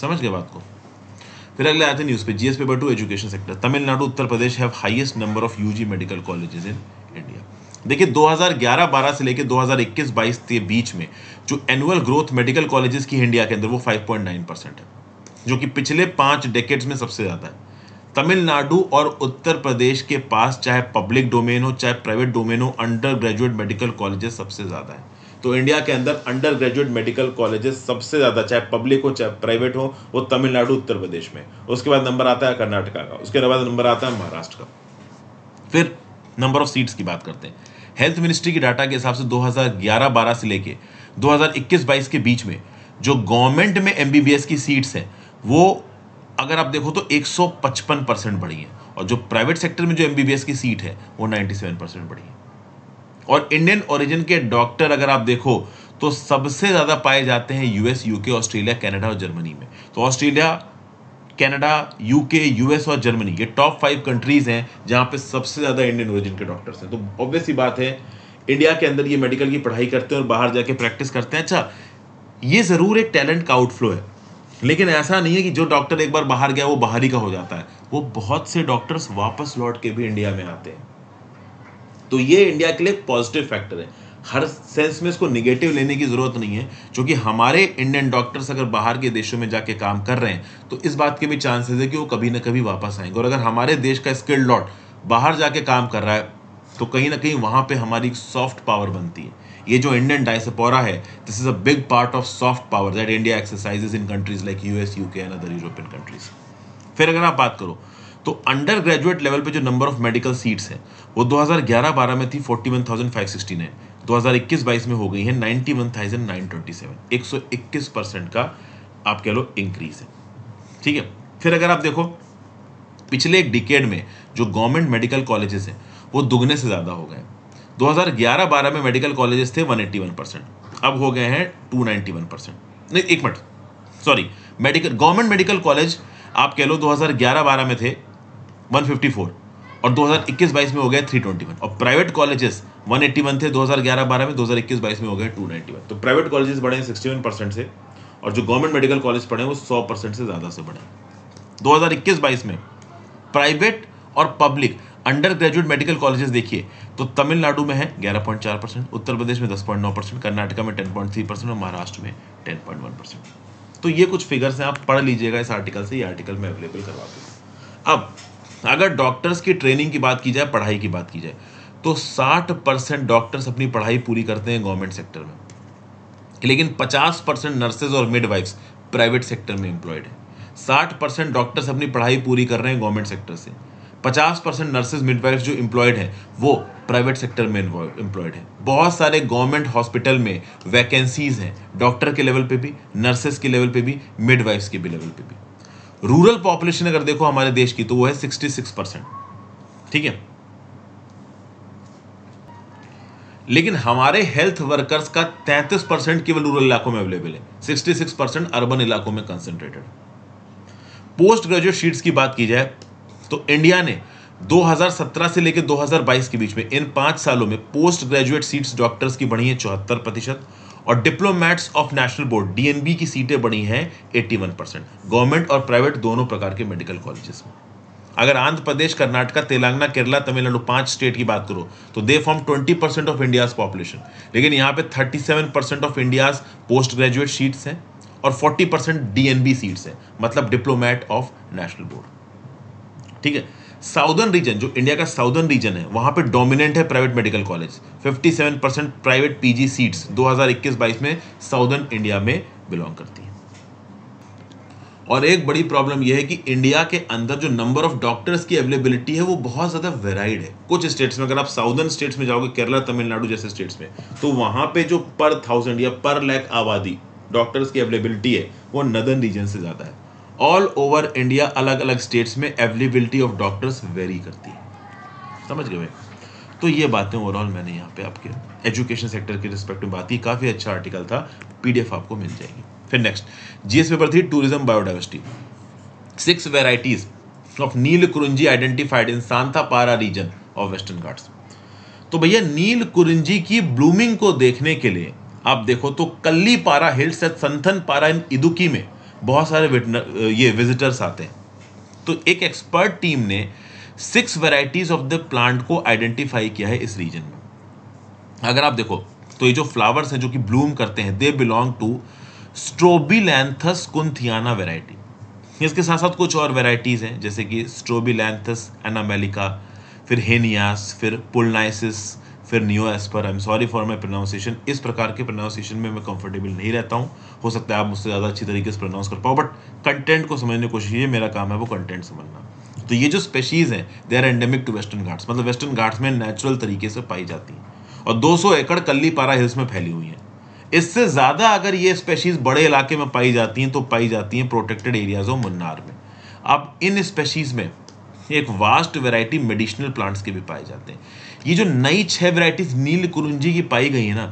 समझ गए बात को फिर अगले आते न्यूज़ पे GS paper two education sector Tamil Nadu Uttar Pradesh have highest number of UG medical colleges in India देखिए 2011-12 से लेकर 2021-22 के बीच में जो एनुअल ग्रोथ मेडिकल कॉलेजेस की इंडिया के अंदर वो 5.9 परसेंट है जो कि पिछले पाँच डेकेट्स में सबसे ज़्यादा है तमिलनाडु और उत्तर प्रदेश के पास चाहे पब्लिक डोमेन हो चाहे प्राइवेट डोमेन हो अंडर ग्रेजुएट मेडिकल कॉलेजेस सबसे ज़्यादा है तो इंडिया के अंदर अंडर ग्रेजुएट मेडिकल कॉलेजेस सबसे ज़्यादा चाहे पब्लिक हो चाहे प्राइवेट हो वो तमिलनाडु उत्तर प्रदेश में उसके बाद नंबर आता है कर्नाटका का उसके बाद नंबर आता है महाराष्ट्र का फिर नंबर ऑफ सीट्स की बात करते हैं हेल्थ मिनिस्ट्री की डाटा के हिसाब से 2011-12 से लेके 2021-22 के बीच में जो गवर्नमेंट में एम की सीट्स हैं वो अगर आप देखो तो 155 परसेंट बढ़ी हैं और जो प्राइवेट सेक्टर में जो एम की सीट है वो 97 परसेंट बढ़ी है और इंडियन ओरिजिन के डॉक्टर अगर आप देखो तो सबसे ज़्यादा पाए जाते हैं यूएस यूके ऑस्ट्रेलिया कनाडा और जर्मनी में तो ऑस्ट्रेलिया कनाडा यूके यूएस और जर्मनी ये टॉप फाइव कंट्रीज हैं जहाँ पे सबसे ज़्यादा इंडियन ओरिजिन के डॉक्टर्स हैं तो ऑब्वियस ही बात है इंडिया के अंदर ये मेडिकल की पढ़ाई करते हैं और बाहर जाके प्रैक्टिस करते हैं अच्छा ये ज़रूर एक टैलेंट का आउटफ्लो है लेकिन ऐसा नहीं है कि जो डॉक्टर एक बार बाहर गया वो बाहर ही का हो जाता है वो बहुत से डॉक्टर्स वापस लौट के भी इंडिया में आते हैं तो ये इंडिया के लिए पॉजिटिव फैक्टर है हर सेंस में इसको निगेटिव लेने की ज़रूरत नहीं है क्योंकि हमारे इंडियन डॉक्टर्स अगर बाहर के देशों में जाके काम कर रहे हैं तो इस बात के भी चांसेस है कि वो कभी ना कभी वापस आएंगे और अगर हमारे देश का स्किल लॉट बाहर जाके काम कर रहा है तो कहीं ना कहीं वहाँ पे हमारी सॉफ्ट पावर बनती है ये जो इंडियन डायसपोरा है this is a big part of soft power that India exercise in countries like US UK and other European countries फिर अगर आप बात करो तो अंडर ग्रेजुएट लेवल पे जो नंबर ऑफ मेडिकल सीट्स हैं वो 2011-12 में थी 41,569 2021-22 में हो गई है 91,927 121 परसेंट का आप कह लो इंक्रीज है ठीक है फिर अगर आप देखो पिछले एक डिकेड में जो गवर्नमेंट मेडिकल कॉलेजेस हैं वो दुगने से ज़्यादा हो गए 2011-12 में मेडिकल कॉलेजेस थे 181 परसेंट अब हो गए हैं 291 परसेंट नहीं एक minute sorry medical government medical college आप कह लो 2011-12 में थे 154 और 2021-22 में हो गया 321 और प्राइवेट कॉलेजेस 181 थे 2011-12 में 2021-22 में हो गए 291 तो प्राइवेट कॉलेजेस बढ़े हैं 61 परसेंट से और जो गवर्नमेंट मेडिकल कॉलेज पढ़े वो 100 परसेंट से ज़्यादा से बढ़े 2021-22 में प्राइवेट और public undergraduate medical colleges देखिए तो तमिलनाडु में है 11.4 परसेंट उत्तर प्रदेश में 10.9 परसेंट कर्नाटका में 10.3 परसेंट और महाराष्ट्र में 10.1 परसेंट तो ये कुछ फिगर्स हैं आप पढ़ लीजिएगा इस आर्टिकल से ये आर्टिकल में अवेलेबल करवा दूँगा अब अगर डॉक्टर्स की ट्रेनिंग की बात की जाए पढ़ाई की बात की जाए तो 60 परसेंट डॉक्टर्स अपनी पढ़ाई पूरी करते हैं गवर्नमेंट सेक्टर में लेकिन 50 परसेंट नर्सेज और मिडवाइफ्स प्राइवेट सेक्टर में एम्प्लॉयड है 60 परसेंट डॉक्टर्स अपनी पढ़ाई पूरी कर रहे हैं गवर्नमेंट सेक्टर से 50 परसेंट नर्सेज मिडवाइफ्स जो एम्प्लॉयड हैं वो प्राइवेट सेक्टर में एम्प्लॉयड हैं बहुत सारे गवर्नमेंट हॉस्पिटल में वैकेंसीज हैं डॉक्टर के लेवल पे भी नर्सेज के लेवल पे भी मिडवाइफ्स के भी लेवल पे भी रूरल पॉपुलेशन अगर देखो हमारे देश की तो वो है 66 परसेंट ठीक है लेकिन हमारे हेल्थ वर्कर्स का 33 परसेंट केवल रूरल इलाकों में अवेलेबल है 66 परसेंट अर्बन इलाकों में कंसेंट्रेटेड पोस्ट ग्रेजुएट शीट्स की बात की जाए तो इंडिया ने 2017 से लेकर 2022 के बीच में इन पांच सालों में पोस्ट ग्रेजुएट सीट्स डॉक्टर्स की बढ़ी है चौहत्तर प्रतिशत और diplomats of national board DNB की सीटें बढ़ी हैं 81 परसेंट गवर्नमेंट और प्राइवेट दोनों प्रकार के मेडिकल कॉलेजेस में अगर आंध्र प्रदेश कर्नाटका तेलंगाना केरला तमिलनाडु पांच स्टेट की बात करो तो they form 20 percent of India's population लेकिन यहाँ पे 37 percent of India's postgraduate seats हैं और फोर्टी परसेंट डीएनबी सीट्स हैं मतलब डिप्लोमैट ऑफ नेशनल बोर्ड ठीक है साउदर्न रीजन जो इंडिया का साउदर्न रीजन है वहाँ पे डोमिनेंट है private medical college 57 percent private PG seats 2021-22 में साउदर्न इंडिया में बिलोंग करती है और एक बड़ी प्रॉब्लम यह है कि इंडिया के अंदर जो नंबर ऑफ डॉक्टर्स की अवेलेबिलिटी है वो बहुत ज़्यादा वेराइड है कुछ स्टेट्स में अगर आप साउदर्न स्टेट्स में जाओगे केरला तमिलनाडु जैसे स्टेट्स में तो वहां पे जो पर थाउजेंड या पर लैक आबादी डॉक्टर्स की अवेलेबिलिटी है वो नदर्न रीजन से ज़्यादा है ऑल ओवर इंडिया अलग अलग स्टेट्स में अवेलेबिलिटी ऑफ डॉक्टर्स वेरी करती है समझ गए तो ये बातें ओवरऑल मैंने यहाँ पे आपके एजुकेशन सेक्टर के रिस्पेक्ट में बात की काफ़ी अच्छा आर्टिकल था पीडीएफ आपको मिल जाएगी फिर next GS paper three tourism biodiversity six varieties of Neel Kurinji identified in Santhanpara region of western Ghats तो भैया नील कुरुंजी की ब्लूमिंग को देखने के लिए आप देखो तो कल्ली पारा हिल्स एट संथन पारा इन इदुकी में बहुत सारे विटनर ये विजिटर्स आते हैं तो एक एक्सपर्ट टीम ने six varieties of the plant को आइडेंटिफाई किया है इस रीजन में अगर आप देखो तो ये जो फ्लावर्स हैं जो कि ब्लूम करते हैं they belong to Strobilanthes kunthiana variety इसके साथ साथ कुछ और वेराइटीज़ हैं जैसे कि स्ट्रोबिलैंथस एनामेलिका फिर हेनियास फिर पुलनाइसिस फिर neoasper I am sorry for my pronunciation इस प्रकार के प्रोनाउंसिएशन में मैं कंफर्टेबल नहीं रहता हूँ हो सकता है आप मुझसे ज़्यादा अच्छी तरीके से प्रोनाउंस कर पाओ बट कंटेंट को समझने की कोशिश कीजिए मेरा काम है वो कंटेंट समझना तो ये जो स्पेशीज़ हैं they are endemic to western Ghats मतलब वेस्टर्न घाट्स में नेचुरल तरीके से पाई जाती हैं और 200 एकड़ पारा हिल्स में फैली हुई हैं इससे ज़्यादा अगर ये स्पेशीज़ बड़े इलाके में पाई जाती हैं तो पाई जाती हैं प्रोटेक्टेड एरियाज ऑफ मुन्नार में अब इन स्पेशीज़ में एक वास्ट वेराइटी मेडिसिनल प्लांट्स के भी पाए जाते हैं ये जो नई छह वैरायटीज नील कुरुंजी की पाई गई है ना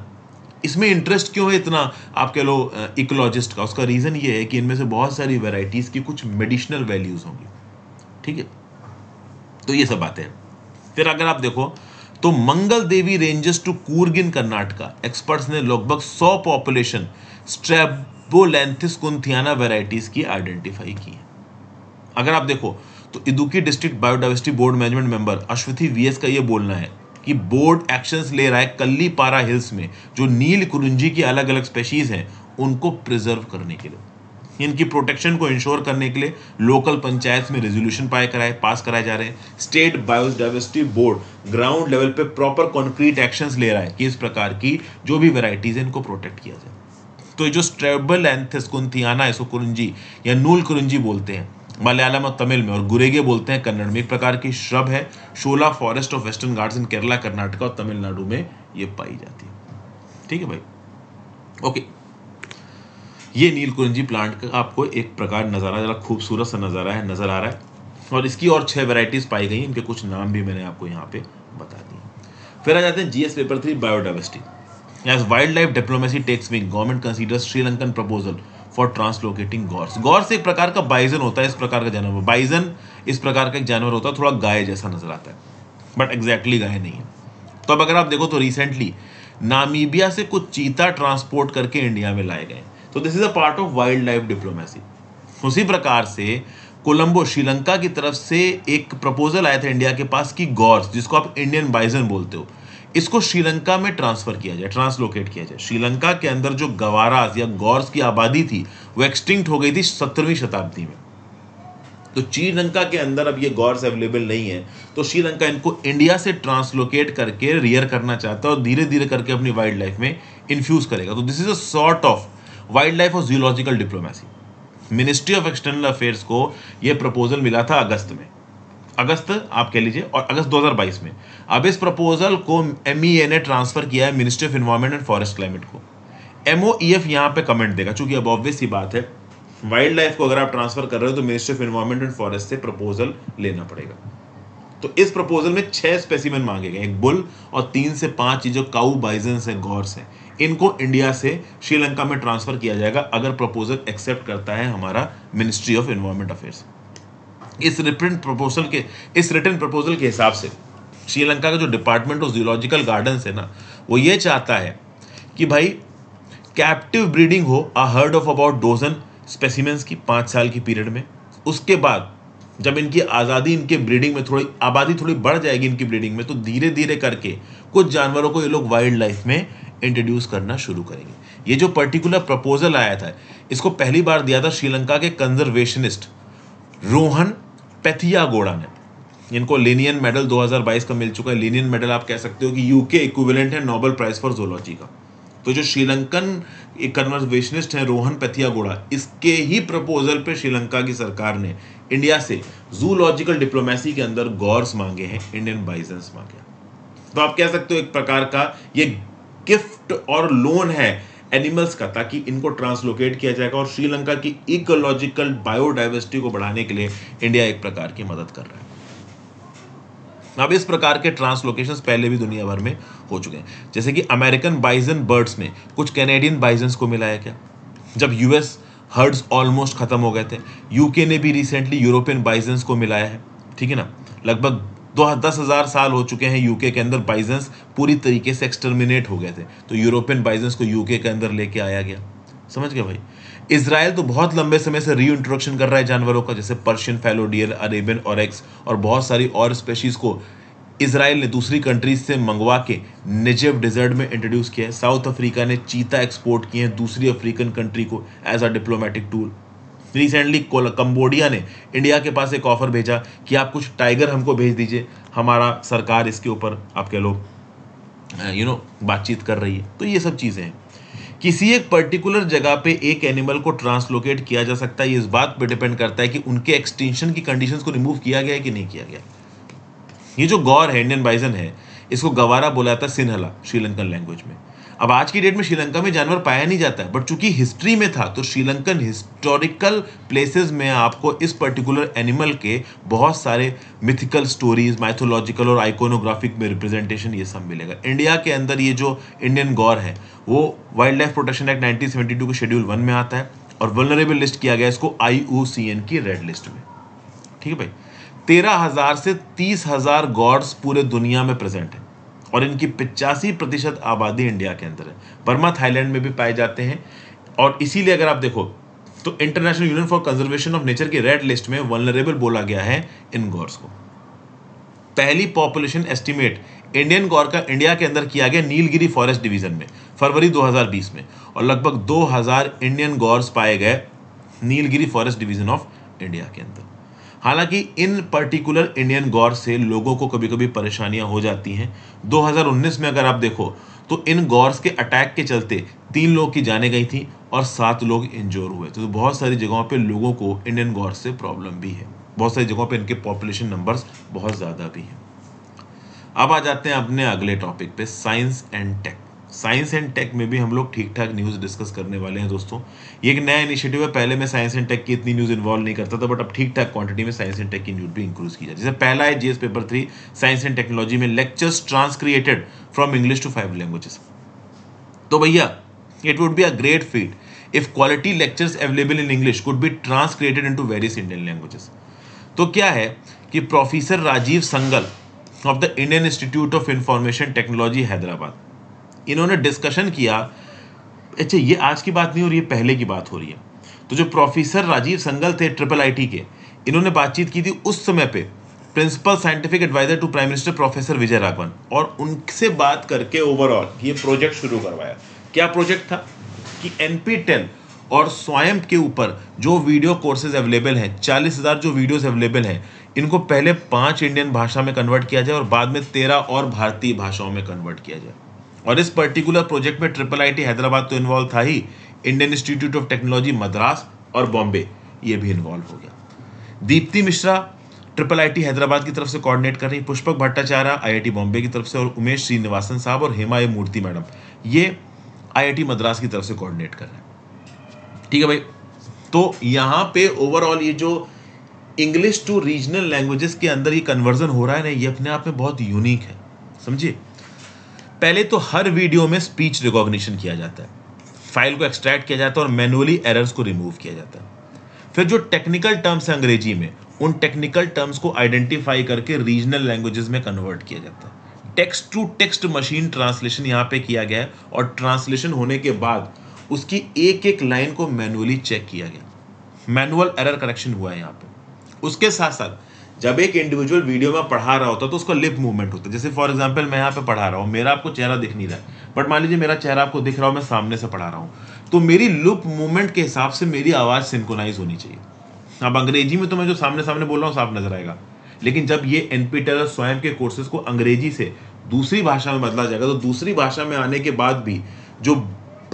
इसमें इंटरेस्ट क्यों है इतना आप कह लो इकोलॉजिस्ट का उसका रीज़न ये है कि इनमें से बहुत सारी वेराइटीज़ की कुछ मेडिसिनल वैल्यूज़ होंगी ठीक है तो ये सब बातें फिर अगर आप देखो तो Mangala Devi ranges to Coorg in Karnataka experts ने लगभग सौ पॉपुलेशन स्ट्रेबोलेंथिस कुंथियाना वेराइटीज़ की आइडेंटिफाई की है अगर आप देखो तो Idukki district biodiversity board management member Aswathi V S का ये बोलना है कि बोर्ड एक्शंस ले रहा है कल्ली पारा हिल्स में जो नील कुरुंजी की अलग अलग स्पेशीज हैं उनको प्रिजर्व करने के लिए इनकी प्रोटेक्शन को इंश्योर करने के लिए लोकल पंचायत में रेजोल्यूशन पाए कराए पास कराए जा रहे हैं state biodiversity board ground level पे प्रॉपर कॉन्क्रीट एक्शंस ले रहा है कि इस प्रकार की जो भी वेराइटीज है इनको प्रोटेक्ट किया जाए तो जो स्ट्रेबल एंथेस कुंथियाना इसको कुरुंजी या नूल कुरुंजी बोलते हैं मलयालम और तमिल में और गुरेगे बोलते हैं कन्नड़ में एक प्रकार की श्रब है shola forest of western Ghats in Kerala Karnataka और तमिलनाडु में ये पाई जाती है ठीक है भाई ओके ये नील कुरंजी प्लांट का आपको एक प्रकार नज़ारा जरा खूबसूरत सा नज़ारा है नज़र आ रहा है और इसकी और छह वेराइटीज़ पाई गई इनके कुछ नाम भी मैंने आपको यहाँ पे बता दिए फिर आ जाते हैं GS paper three biodiversity as wildlife diplomacy takes wing government consider Sri Lankan proposal for translocating gaurs gaurs एक प्रकार का बाइजन होता है इस प्रकार का जानवर बाइजन इस प्रकार का एक जानवर होता है थोड़ा गाय जैसा नजर आता है बट एग्जैक्टली गाय नहीं है तो अब अगर आप देखो तो रिसेंटली नामीबिया से कुछ चीता ट्रांसपोर्ट करके इंडिया में लाए गए तो this is a part of wildlife diplomacy उसी प्रकार से कोलंबो श्रीलंका की तरफ से एक प्रपोजल आया था इंडिया के पास कि गॉर्स जिसको आप इंडियन बाइजन बोलते हो इसको श्रीलंका में ट्रांसफर किया जाए ट्रांसलोकेट किया जाए श्रीलंका के अंदर जो गवारास या गौर्स की आबादी थी वो एक्सटिंक्ट हो गई थी सत्रहवीं शताब्दी में तो श्रीलंका के अंदर अब ये गौर्स अवेलेबल नहीं है तो श्रीलंका इनको इंडिया से ट्रांसलोकेट करके रियर करना चाहता है और धीरे धीरे करके अपनी वाइल्ड लाइफ में इन्फ्यूज करेगा तो this is a sort of wildlife और geological diplomacy ministry of external affairs को यह प्रपोजल मिला था अगस्त में अगस्त आप कह लीजिए और अगस्त 2022 में अब इस प्रपोजल को एम e ने ट्रांसफर किया है ministry of environment and forest climate को एम ओ ई एफ यहाँ पे कमेंट देगा चूंकि अब ऑब्वियस ही बात है वाइल्ड लाइफ को अगर आप ट्रांसफर कर रहे हो तो ministry of environment and forest से प्रपोजल लेना पड़ेगा तो इस प्रपोजल में छह स्पेसिमेन मांगे गए एक बुल और तीन से पांच चीज काउ बाइजन्स है गौर्स है इनको इंडिया से श्रीलंका में ट्रांसफर किया जाएगा अगर प्रपोजल एक्सेप्ट करता है हमारा मिनिस्ट्री ऑफ इन्वायरमेंट अफेयर्स इस रिटर्न प्रपोजल के इस रिटर्न प्रपोजल के हिसाब से श्रीलंका का जो डिपार्टमेंट ऑफ जियोलॉजिकल गार्डन्स है ना वो ये चाहता है कि भाई कैप्टिव ब्रीडिंग हो a herd of about dozen specimens की पाँच साल की पीरियड में उसके बाद जब इनकी आज़ादी इनके ब्रीडिंग में थोड़ी आबादी थोड़ी बढ़ जाएगी इनकी ब्रीडिंग में तो धीरे धीरे करके कुछ जानवरों को ये लोग वाइल्ड लाइफ में इंट्रोड्यूस करना शुरू करेंगे ये जो पर्टिकुलर प्रपोजल आया था इसको पहली बार दिया था श्रीलंका के कंजर्वेशनिस्ट रोहन पैथियागोड़ा ने इनको लेनियन मेडल 2022 का मिल चुका है लेनियन मेडल आप कह सकते हो कि यूके इक्विवेलेंट है नोबल प्राइज फॉर जोलॉजी का तो जो श्रीलंकन कन्वर्वेशनिस्ट हैं रोहन गोड़ा इसके ही प्रपोजल पे श्रीलंका की सरकार ने इंडिया से जूलॉजिकल डिप्लोमेसी के अंदर गौर्स मांगे हैं इंडियन बाइजेंस मांगे तो आप कह सकते हो एक प्रकार का ये गिफ्ट और लोन है एनिमल्स का ताकि इनको ट्रांसलोकेट किया जाएगा और श्रीलंका की इकोलॉजिकल बायोडाइवर्सिटी को बढ़ाने के लिए इंडिया एक प्रकार की मदद कर रहा है अब इस प्रकार के ट्रांसलोकेशन पहले भी दुनिया भर में हो चुके हैं जैसे कि अमेरिकन बाइजन बर्ड्स में कुछ कैनेडियन बाइजन्स को मिलाया गया जब यूएस हर्ड्स ऑलमोस्ट खत्म हो गए थे यूके ने भी रिसेंटली यूरोपियन बाइजन्स को मिलाया है ठीक है ना लगभग दो दस हज़ार साल हो चुके हैं यूके के अंदर बाइजेंस पूरी तरीके से एक्सटर्मिनेट हो गए थे तो यूरोपियन बाइजेंस को यूके के अंदर लेके आया गया समझ गए भाई इसराइल तो बहुत लंबे समय से री इंट्रोडक्शन कर रहा है जानवरों का जैसे पर्शियन फैलो डियर अरेबियन और एक्स और बहुत सारी और स्पेशीज को इसराइल ने दूसरी कंट्रीज से मंगवा के निजेब डिजर्ट में इंट्रोड्यूस किया है साउथ अफ्रीका ने चीता एक्सपोर्ट किए हैं दूसरी अफ्रीकन कंट्री को as a diplomatic tool recently Cambodia ने इंडिया के पास एक ऑफर भेजा कि आप कुछ टाइगर हमको भेज दीजिए हमारा सरकार इसके ऊपर आप कह लो यू नो बातचीत कर रही है तो ये सब चीज़ें हैं किसी एक पर्टिकुलर जगह पे एक एनिमल को ट्रांसलोकेट किया जा सकता है ये इस बात पे डिपेंड करता है कि उनके एक्सटेंशन की कंडीशंस को रिमूव किया गया है कि नहीं किया गया ये जो गौर है इंडियन बाइजन है इसको गवारा बोला जाता है सिन्हला श्रीलंकन लैंग्वेज में अब आज की डेट में श्रीलंका में जानवर पाया नहीं जाता बट चूंकि हिस्ट्री में था तो श्रीलंकन हिस्टोरिकल प्लेसेस में आपको इस पर्टिकुलर एनिमल के बहुत सारे मिथिकल स्टोरीज माइथोलॉजिकल और आइकोनोग्राफिक में रिप्रेजेंटेशन ये सब मिलेगा इंडिया के अंदर ये जो इंडियन गौर है वो wildlife protection act nineteen के शेड्यूल वन में आता है और वनरेबल लिस्ट किया गया इसको आई की रेड लिस्ट में ठीक है भाई तेरह हजार से तीस हजार गॉड्स पूरे दुनिया में प्रेजेंट है और इनकी पिचासी प्रतिशत आबादी इंडिया के अंदर है बर्मा थाईलैंड में भी पाए जाते हैं और इसीलिए अगर आप देखो तो international union for conservation of nature की रेड लिस्ट में वनरेबल बोला गया है इन गौरस को पहली पॉपुलेशन एस्टिमेट इंडियन गौर का इंडिया के अंदर किया गया नीलगिरी फॉरेस्ट डिवीजन में फरवरी 2020 में और लगभग 2000 इंडियन गौरस पाए गए Nilgiri forest division of India के अंदर हालांकि इन पर्टिकुलर इंडियन गौर से लोगों को कभी कभी परेशानियां हो जाती हैं 2019 में अगर आप देखो तो इन गौर्स के अटैक के चलते तीन लोग की जाने गई थी और सात लोग इंजोर हुए तो बहुत सारी जगहों पे लोगों को इंडियन गौर से प्रॉब्लम भी है बहुत सारी जगहों पे इनके पॉपुलेशन नंबर्स बहुत ज़्यादा भी हैं अब आ जाते हैं अपने अगले टॉपिक पे science and tech science and tech में भी हम लोग ठीक ठाक न्यूज़ डिस्कस करने वाले हैं दोस्तों ये एक नया इनिशिएटिव है पहले मैं साइंस एंड टेक की इतनी न्यूज़ इन्वॉल्व नहीं करता था बट अब ठीक ठाक क्वांटिटी में साइंस एंड टेक की न्यूज़ भी इंक्रीज की जाए जैसे पहला है GS paper three science and technology में lectures transcreated from English to five languages तो भैया it would be a great feat if quality lectures available in English could be transcreated in various Indian languages तो क्या है कि professor Rajeev Sangal of the Indian institute of information technology Hyderabad इन्होंने discussion किया अच्छा ये आज की बात नहीं हो रही है पहले की बात हो रही है तो जो प्रोफेसर राजीव संगल थे ट्रिपल आईटी के इन्होंने बातचीत की थी उस समय पे principal scientific adviser to prime minister professor Vijay Raghavan और उनसे बात करके ओवरऑल ये प्रोजेक्ट शुरू करवाया क्या प्रोजेक्ट था कि एन टेन और स्वयं के ऊपर जो वीडियो कोर्सेज अवेलेबल हैं चालीस हज़ार जो वीडियोज़ अवेलेबल हैं इनको पहले पाँच इंडियन भाषा में कन्वर्ट किया जाए और बाद में तेरह और भारतीय भाषाओं में कन्वर्ट किया जाए और इस पर्टिकुलर प्रोजेक्ट में ट्रिपल आईटी हैदराबाद तो इन्वॉल्व था ही Indian institute of technology Madras और बॉम्बे ये भी इन्वॉल्व हो गया दीप्ति मिश्रा ट्रिपल आईटी हैदराबाद की तरफ से कोऑर्डिनेट कर रही पुष्पक भट्टाचार्य आईआईटी बॉम्बे की तरफ से और उमेश श्रीनिवासन साहब और हेमा ए मूर्ति मैडम ये आईआईटी मद्रास की तरफ से कोऑर्डिनेट कर रहे हैं ठीक है भाई तो यहाँ पे ओवरऑल ये जो इंग्लिश टू रीजनल लैंग्वेजेस के अंदर ये कन्वर्जन हो रहा है ना ये अपने आप में बहुत यूनिक है समझिए पहले तो हर वीडियो में स्पीच रिकॉग्निशन किया जाता है फाइल को एक्सट्रैक्ट किया जाता है और मैनुअली एरर्स को रिमूव किया जाता है फिर जो टेक्निकल टर्म्स हैं अंग्रेजी में उन टेक्निकल टर्म्स को आइडेंटिफाई करके रीजनल लैंग्वेजेस में कन्वर्ट किया जाता है text to text machine translation यहाँ पे किया गया है और ट्रांसलेशन होने के बाद उसकी एक एक लाइन को मैनुअली चेक किया गया मैनुअल एरर करेक्शन हुआ है यहाँ पे उसके साथ साथ जब एक इंडिविजुअल वीडियो में पढ़ा रहा होता है तो उसका लिप मूवमेंट होता है जैसे फॉर एग्जाम्पल मैं यहाँ पे पढ़ा रहा हूँ मेरा आपको चेहरा दिख नहीं रहा है बट मान लीजिए मेरा चेहरा आपको दिख रहा हो मैं सामने से पढ़ा रहा हूँ तो मेरी लुप मूवमेंट के हिसाब से मेरी आवाज़ सिंकोनाइज होनी चाहिए अब अंग्रेजी में तो मैं जो सामने सामने बोल रहा हूँ साफ नजर आएगा लेकिन जब ये टेलर स्वयं के कोर्सेज को अंग्रेजी से दूसरी भाषा में बदला जाएगा तो दूसरी भाषा में आने के बाद भी जो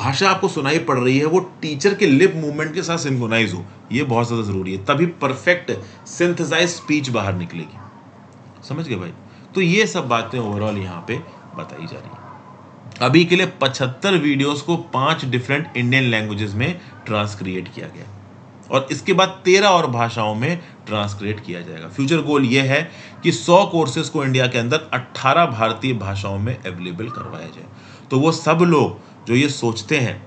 भाषा आपको सुनाई पड़ रही है वो टीचर के लिप मूवमेंट के साथ सिंथोनाइज हो ये बहुत ज़्यादा ज़रूरी है तभी परफेक्ट सिंथेसाइज स्पीच बाहर निकलेगी समझ गए भाई तो ये सब बातें ओवरऑल यहाँ पे बताई जा रही है अभी के लिए पचहत्तर वीडियोस को पांच डिफरेंट इंडियन लैंग्वेजेस में ट्रांसक्रिएट किया गया और इसके बाद तेरह और भाषाओं में ट्रांसक्रिएट किया जाएगा फ्यूचर गोल ये है कि 100 कोर्सेज को इंडिया के अंदर 18 भारतीय भाषाओं में अवेलेबल करवाया जाए तो वो सब लोग जो ये सोचते हैं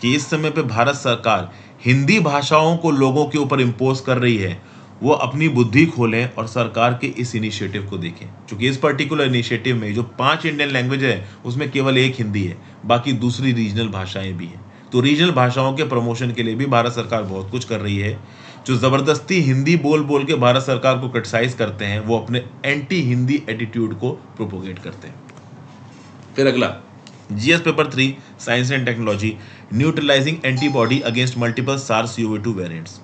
कि इस समय पे भारत सरकार हिंदी भाषाओं को लोगों के ऊपर इम्पोज कर रही है वो अपनी बुद्धि खोलें और सरकार के इस इनिशिएटिव को देखें क्योंकि इस पर्टिकुलर इनिशिएटिव में जो पांच इंडियन लैंग्वेज है उसमें केवल एक हिंदी है बाकी दूसरी रीजनल भाषाएं भी हैं तो रीजनल भाषाओं के प्रमोशन के लिए भी भारत सरकार बहुत कुछ कर रही है जो ज़बरदस्ती हिंदी बोल बोल के भारत सरकार को क्रिटिसाइज करते हैं वो अपने एंटी हिंदी एटीट्यूड को प्रोपोगेट करते हैं फिर अगला GS paper three science and technology neutralizing antibody against multiple SARS यूवी टू वेरियंट्स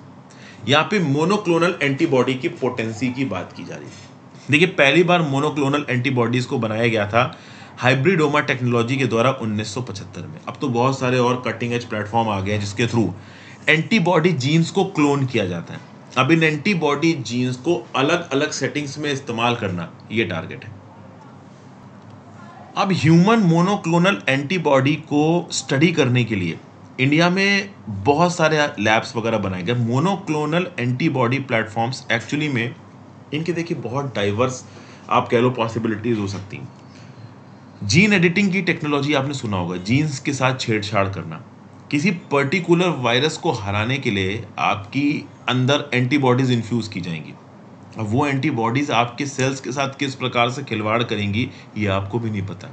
यहाँ पे मोनोक्लोनल एंटीबॉडी की पोटेंसी की बात की जा रही है देखिए पहली बार मोनोक्लोनल एंटीबॉडीज को बनाया गया था हाइब्रिडोमा टेक्नोलॉजी के द्वारा 1975 में अब तो बहुत सारे और कटिंग एज प्लेटफॉर्म आ गए हैं जिसके थ्रू एंटीबॉडी जीन्स को क्लोन किया जाता है अब इन एंटीबॉडी जीन्स को अलग अलग सेटिंग्स में इस्तेमाल करना ये टारगेट है अब ह्यूमन मोनोक्लोनल एंटीबॉडी को स्टडी करने के लिए इंडिया में बहुत सारे लैब्स वगैरह बनाए गए मोनोक्लोनल एंटीबॉडी प्लेटफॉर्म्स एक्चुअली में इनके देखिए बहुत डाइवर्स आप कह लो पॉसिबिलिटीज़ हो सकती हैं जीन एडिटिंग की टेक्नोलॉजी आपने सुना होगा जीन्स के साथ छेड़छाड़ करना किसी पर्टिकुलर वायरस को हराने के लिए आपकी अंदर एंटीबॉडीज़ इन्फ्यूज़ की जाएंगी वो एंटीबॉडीज़ आपके सेल्स के साथ किस प्रकार से खिलवाड़ करेंगी ये आपको भी नहीं पता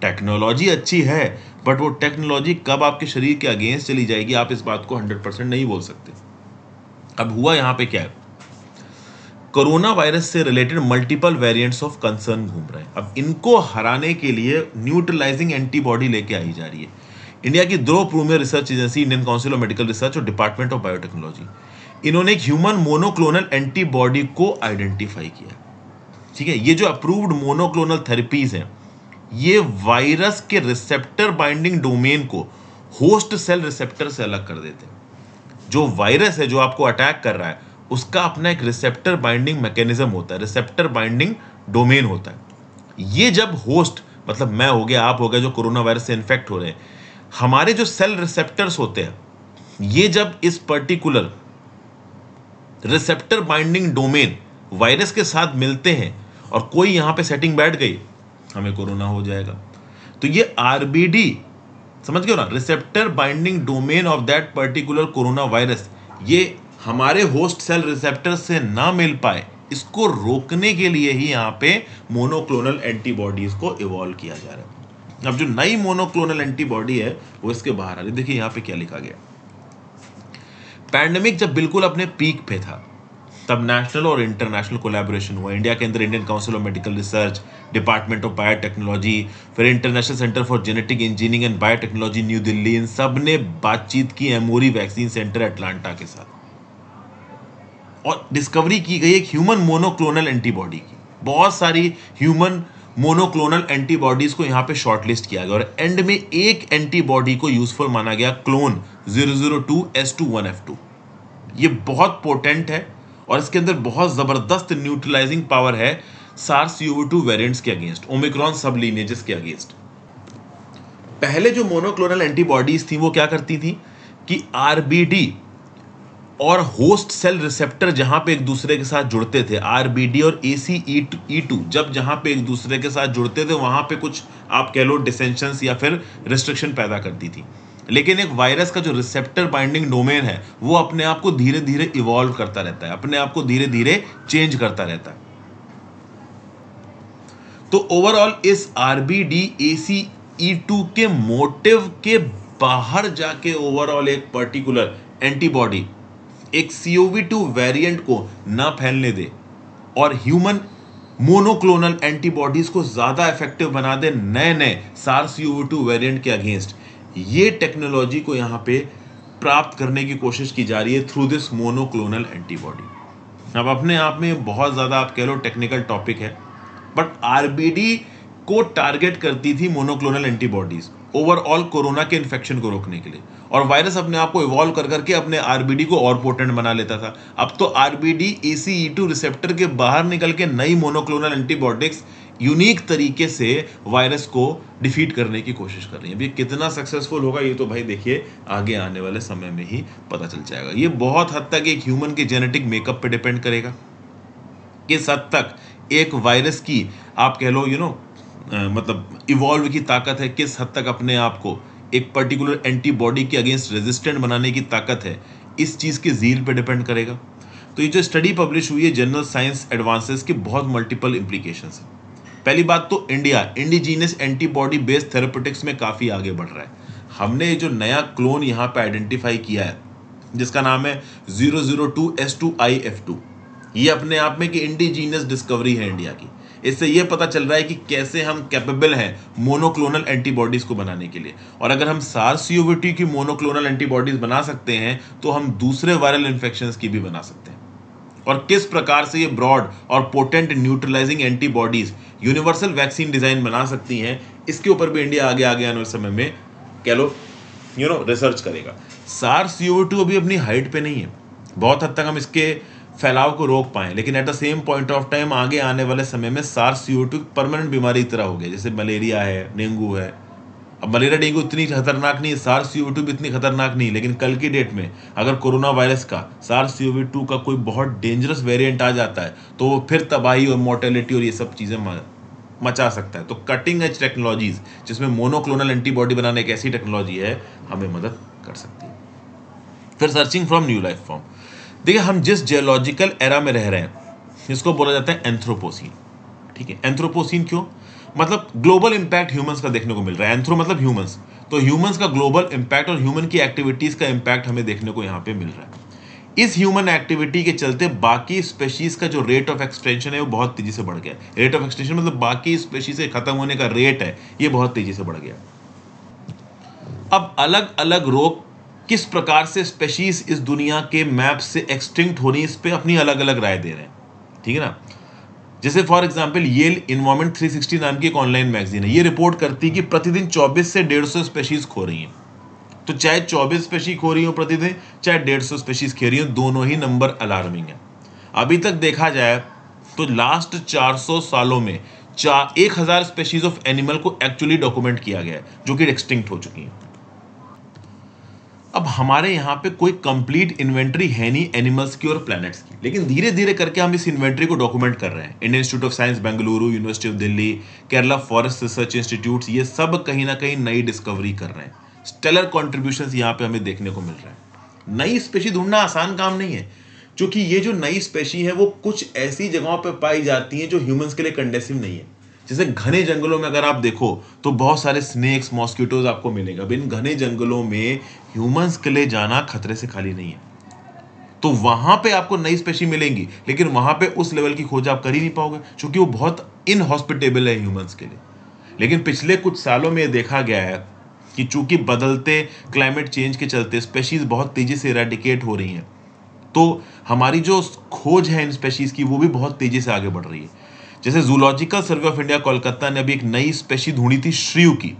टेक्नोलॉजी अच्छी है बट वो टेक्नोलॉजी कब आपके शरीर के अगेंस्ट चली जाएगी आप इस बात को हंड्रेड परसेंट नहीं बोल सकते अब हुआ यहाँ पे क्या है कोरोना वायरस से related multiple variants of concern घूम रहे हैं अब इनको हराने के लिए न्यूट्रलाइजिंग एंटीबॉडी लेके आई जा रही है इंडिया की दो premier research agency Indian council of medical research और डिपार्टमेंट ऑफ बायोटेक्नोलॉजी इन्होंने एक ह्यूमन मोनोक्लोनल एंटीबॉडी को आइडेंटिफाई किया ठीक है ये जो अप्रूव्ड मोनोक्लोनल थेरेपीज हैं ये वायरस के रिसेप्टर बाइंडिंग डोमेन को होस्ट सेल रिसेप्टर से अलग कर देते हैं जो वायरस है जो आपको अटैक कर रहा है उसका अपना एक रिसेप्टर बाइंडिंग मैकेनिज्म होता है रिसेप्टर बाइंडिंग डोमेन होता है ये जब होस्ट मतलब मैं हो गया आप हो गया जो कोरोना वायरस से इन्फेक्ट हो रहे हैं हमारे जो सेल रिसेप्टर्स होते हैं ये जब इस particular receptor binding domain virus के साथ मिलते हैं और कोई यहाँ पे सेटिंग बैठ गई हमें कोरोना हो जाएगा तो ये आरबीडी समझ गए ना receptor binding domain of that particular corona virus ये हमारे होस्ट सेल रिसेप्टर से ना मिल पाए इसको रोकने के लिए ही यहाँ पे मोनोक्लोनल एंटीबॉडीज को इवॉल्व किया जा रहा है अब जो नई मोनोक्लोनल एंटीबॉडी है वो इसके बाहर आ रही देखिए यहाँ पे क्या लिखा गया पैंडमिक जब बिल्कुल अपने पीक पे था तब नेशनल और इंटरनेशनल कोलैबोरेशन हुआ इंडिया के अंदर Indian council of medical research department of biotechnology फिर international centre for genetic engineering and biotechnology new Delhi इन सब ने बातचीत की एमोरी वैक्सीन सेंटर एटलांटा के साथ और डिस्कवरी की गई एक ह्यूमन मोनोक्लोनल एंटीबॉडी की बहुत सारी ह्यूमन मोनोक्लोनल एंटीबॉडीज को यहाँ पे शॉर्टलिस्ट किया गया और एंड में एक एंटीबॉडी को यूजफुल माना गया clone zero zero two S two one F two ये बहुत पोटेंट है और इसके अंदर बहुत ज़बरदस्त न्यूट्रलाइजिंग पावर है सार्स यू टू वेरियंट्स के अगेंस्ट ओमिक्रॉन सब लीनेजेस के अगेंस्ट पहले जो मोनोक्लोनल एंटीबॉडीज थी वो क्या करती थी कि आरबीडी और होस्ट सेल रिसेप्टर जहां पे एक दूसरे के साथ जुड़ते थे आरबीडी और ए सी ई टू जब जहां पे एक दूसरे के साथ जुड़ते थे वहां पे कुछ आप कह लो डिसेंशन या फिर रिस्ट्रिक्शन पैदा करती थी लेकिन एक वायरस का जो रिसेप्टर बाइंडिंग डोमेन है वो अपने आप को धीरे धीरे इवॉल्व करता रहता है अपने आप को धीरे धीरे चेंज करता रहता है तो ओवरऑल इस आरबीडी एसी ई टू के मोटिव के बाहर जाके ओवरऑल एक पर्टिकुलर एंटीबॉडी एक सीओवी टू वेरियंट को ना फैलने दे और ह्यूमन मोनोक्लोनल एंटीबॉडीज को ज्यादा इफेक्टिव बना दे नए नए सार सीओवी टू वेरियंट के अगेंस्ट ये टेक्नोलॉजी को यहाँ पे प्राप्त करने की कोशिश की जा रही है थ्रू दिस मोनोक्लोनल एंटीबॉडी अब अपने आप में बहुत ज़्यादा आप कह लो टेक्निकल टॉपिक है बट आर को टारगेट करती थी मोनोक्लोनल एंटीबॉडीज ओवरऑल कोरोना के इन्फेक्शन को रोकने के लिए और वायरस अपने आप को इवॉल्व कर करके अपने आरबीडी को और पोर्टेंट बना लेता था अब तो आरबीडी एसीई टू रिसेप्टर के बाहर निकल के नई मोनोक्लोनल एंटीबॉडिक्स यूनिक तरीके से वायरस को डिफीट करने की कोशिश कर रही है अभी कितना सक्सेसफुल होगा ये तो भाई देखिए आगे आने वाले समय में ही पता चल जाएगा ये बहुत हद तक एक ह्यूमन के जेनेटिक मेकअप पे डिपेंड करेगा किस हद तक एक वायरस की आप कह लो यू नो मतलब इवॉल्व की ताकत है किस हद तक अपने आप को एक पर्टिकुलर एंटीबॉडी के अगेंस्ट रेजिस्टेंट बनाने की ताकत है इस चीज़ के जील पे डिपेंड करेगा तो ये जो स्टडी पब्लिश हुई है जनरल साइंस एडवांसेस के बहुत मल्टीपल इम्प्लीकेशन है पहली बात तो India indigenous antibody based therapeutics में काफ़ी आगे बढ़ रहा है हमने जो नया क्लोन यहाँ पे आइडेंटिफाई किया है जिसका नाम है zero zero two S two I F two ये अपने आप में कि इंडिजीनियस डिस्कवरी है इंडिया की इससे ये पता चल रहा है कि कैसे हम कैपेबल हैं मोनोक्लोनल एंटीबॉडीज को बनाने के लिए और अगर हम टी की मोनोक्लोनल एंटीबॉडीज बना सकते हैं तो हम दूसरे वायरल इन्फेक्शन की भी बना सकते हैं और किस प्रकार से ये ब्रॉड और potent neutralising antibodies universal vaccine design बना सकती हैं इसके ऊपर भी इंडिया आगे आगे आने वाले समय में कह लो यू नो रिसर्च करेगा सार सी टू अभी अपनी हाइट पे नहीं है बहुत हद तक हम इसके फैलाव को रोक पाए लेकिन at the same point of time आगे आने वाले समय में सी ओ टू परमानेंट बीमारी तरह हो गया जैसे मलेरिया है डेंगू है अब मलेरिया डेंगू इतनी खतरनाक नहीं सार्स सीओवी टू भी इतनी खतरनाक नहीं लेकिन कल की डेट में अगर कोरोना वायरस का सार्स सीओवी टू का कोई बहुत डेंजरस वेरिएंट आ जाता है तो वो फिर तबाही और मोर्टेलिटी और ये सब चीज़ें मचा सकता है तो कटिंग एज टेक्नोलॉजीज जिसमें मोनोक्लोनल एंटीबॉडी बनाने एक ऐसी टेक्नोलॉजी है हमें मदद कर सकती है फिर searching from new life form देखिए हम जिस जियोलॉजिकल एरा में रह रहे हैं इसको बोला जाता है एंथ्रोपोसिन ठीक है एंथ्रोपोसिन क्यों मतलब ग्लोबल इंपैक्ट ह्यूमंस का देखने को मिल रहा है एंथ्रो मतलब ह्यूमंस तो ह्यूमंस का ग्लोबल इम्पैक्ट और ह्यूमन की एक्टिविटीज़ का इम्पैक्ट हमें देखने को यहाँ पे मिल रहा है इस ह्यूमन एक्टिविटी के चलते बाकी स्पेशीज का जो रेट ऑफ एक्सटेंशन है वो बहुत तेजी से बढ़ गया रेट ऑफ एक्सटेंशन मतलब बाकी स्पेशीज के खत्म होने का रेट है ये बहुत तेजी से बढ़ गया अब अलग अलग रोग किस प्रकार से स्पेशीज इस दुनिया के मैप से एक्सटिंक्ट होनी इस पर अपनी अलग अलग राय दे रहे हैं ठीक है ना जैसे फॉर एग्जाम्पल ये इन्वायरमेंट 360 नाम की एक ऑनलाइन मैगजीन है ये रिपोर्ट करती है कि प्रतिदिन 24 से 150 स्पेशीज खो रही हैं तो चाहे 24 स्पेशी खो रही हो प्रतिदिन चाहे 150 स्पेशीज खे रही हो दोनों ही नंबर अलार्मिंग है अभी तक देखा जाए तो लास्ट 400 सालों में चार एक हज़ार स्पेशीज ऑफ एनिमल को एक्चुअली डॉक्यूमेंट किया गया है जो कि एक्सटिंक्ट हो चुकी हैं अब हमारे यहाँ पे कोई कंप्लीट इन्वेंट्री है नहीं एनिमल्स की और प्लैनेट्स की लेकिन धीरे धीरे करके हम इस इन्वेंट्री को डॉक्यूमेंट कर रहे हैं Indian institute of science Bengaluru university of Delhi Kerala forest research institute ये सब कहीं ना कहीं नई डिस्कवरी कर रहे हैं स्टेलर कॉन्ट्रीब्यूशन यहाँ पे हमें देखने को मिल रहे हैं नई स्पेशी ढूंढना आसान काम नहीं है क्योंकि ये जो नई स्पेशी है वो कुछ ऐसी जगहों पर पाई जाती है जो ह्यूमन्स के लिए कंडेसिव नहीं है जैसे घने जंगलों में अगर आप देखो तो बहुत सारे स्नेक्स मॉस्किटोज आपको मिलेगा अब इन घने जंगलों में ह्यूमंस के लिए जाना खतरे से खाली नहीं है तो वहां पे आपको नई स्पेशी मिलेंगी लेकिन वहां पे उस लेवल की खोज आप कर ही नहीं पाओगे क्योंकि वो बहुत इनहॉस्पिटेबल है ह्यूमंस के लिए लेकिन पिछले कुछ सालों में देखा गया है कि चूंकि बदलते क्लाइमेट चेंज के चलते स्पेशीज बहुत तेजी से रेडिकेट हो रही हैं तो हमारी जो खोज है इन स्पेशीज की वो भी बहुत तेजी से आगे बढ़ रही है जैसे zoological survey of India Kolkata ने अभी एक नई स्पेशी ढूंढी थी श्रीव की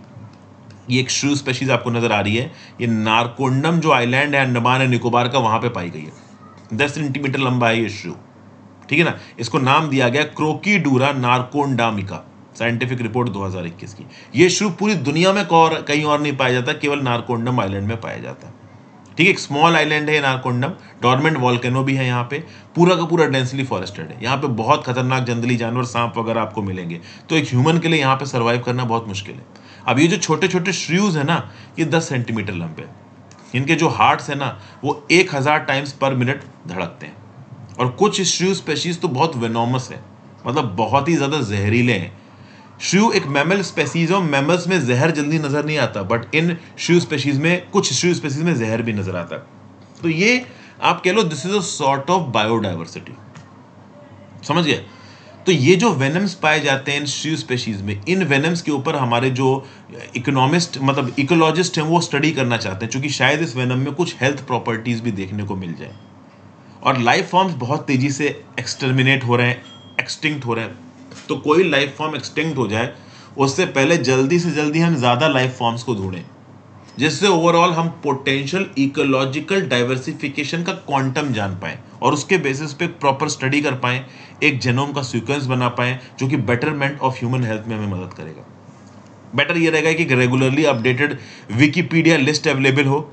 ये एक श्रीव स्पेशीज आपको नजर आ रही है ये नारकोंडम जो आइलैंड है अंडमान है निकोबार का वहां पे पाई गई है दस सेंटीमीटर लंबा है ये श्रीव ठीक है ना इसको नाम दिया गया क्रोकी डूरा नारकोंडामिका साइंटिफिक रिपोर्ट 2021 की ये श्रीव पूरी दुनिया में कहीं और नहीं पाया जाता केवल नारकोंडम आइलैंड में पाया जाता है ठीक है एक स्मॉल आइलैंड है नारकोंडम डॉर्मेंट वॉल्केनो भी है यहाँ पे पूरा का पूरा डेंसली फॉरेस्टेड है यहाँ पे बहुत खतरनाक जंगली जानवर सांप वगैरह आपको मिलेंगे तो एक ह्यूमन के लिए यहाँ पे सर्वाइव करना बहुत मुश्किल है अब ये जो छोटे छोटे श्रीज है ना ये दस सेंटीमीटर लंबे हैं इनके जो हार्ट्स है ना वो एक हज़ार टाइम्स पर मिनट धड़कते हैं और कुछ श्रीज स्पेशीज तो बहुत वेनोमस है मतलब बहुत ही ज़्यादा जहरीले हैं श्यू एक मैमल स्पेसीज और मैमल्स में जहर जल्दी नजर नहीं आता बट इन श्यू स्पेसीज में कुछ श्यू स्पेसीज में जहर भी नजर आता तो ये आप कह लो this is a sort of biodiversity समझ गए तो ये जो वेनम्स पाए जाते हैं इन श्यू स्पेशीज में इन वेनम्स के ऊपर हमारे जो इकोनॉमिस्ट मतलब इकोलॉजिस्ट हैं वो स्टडी करना चाहते हैं क्योंकि शायद इस वेनम में कुछ हेल्थ प्रॉपर्टीज भी देखने को मिल जाए और लाइफ फॉर्म्स बहुत तेजी से एक्सटर्मिनेट हो रहे हैं एक्सटिंक्ट हो रहे हैं तो कोई लाइफ फॉर्म एक्सटिंक्ट हो जाए उससे पहले जल्दी से जल्दी हम ज़्यादा लाइफ फॉर्म्स को ढूंढें जिससे ओवरऑल हम पोटेंशियल इकोलॉजिकल डाइवर्सिफिकेशन का क्वांटम जान पाएँ और उसके बेसिस पे प्रॉपर स्टडी कर पाएँ एक जेनोम का सीक्वेंस बना पाएँ जो कि बेटरमेंट ऑफ ह्यूमन हेल्थ में हमें मदद करेगा बेटर ये रहेगा कि regularly updated Wikipedia list available हो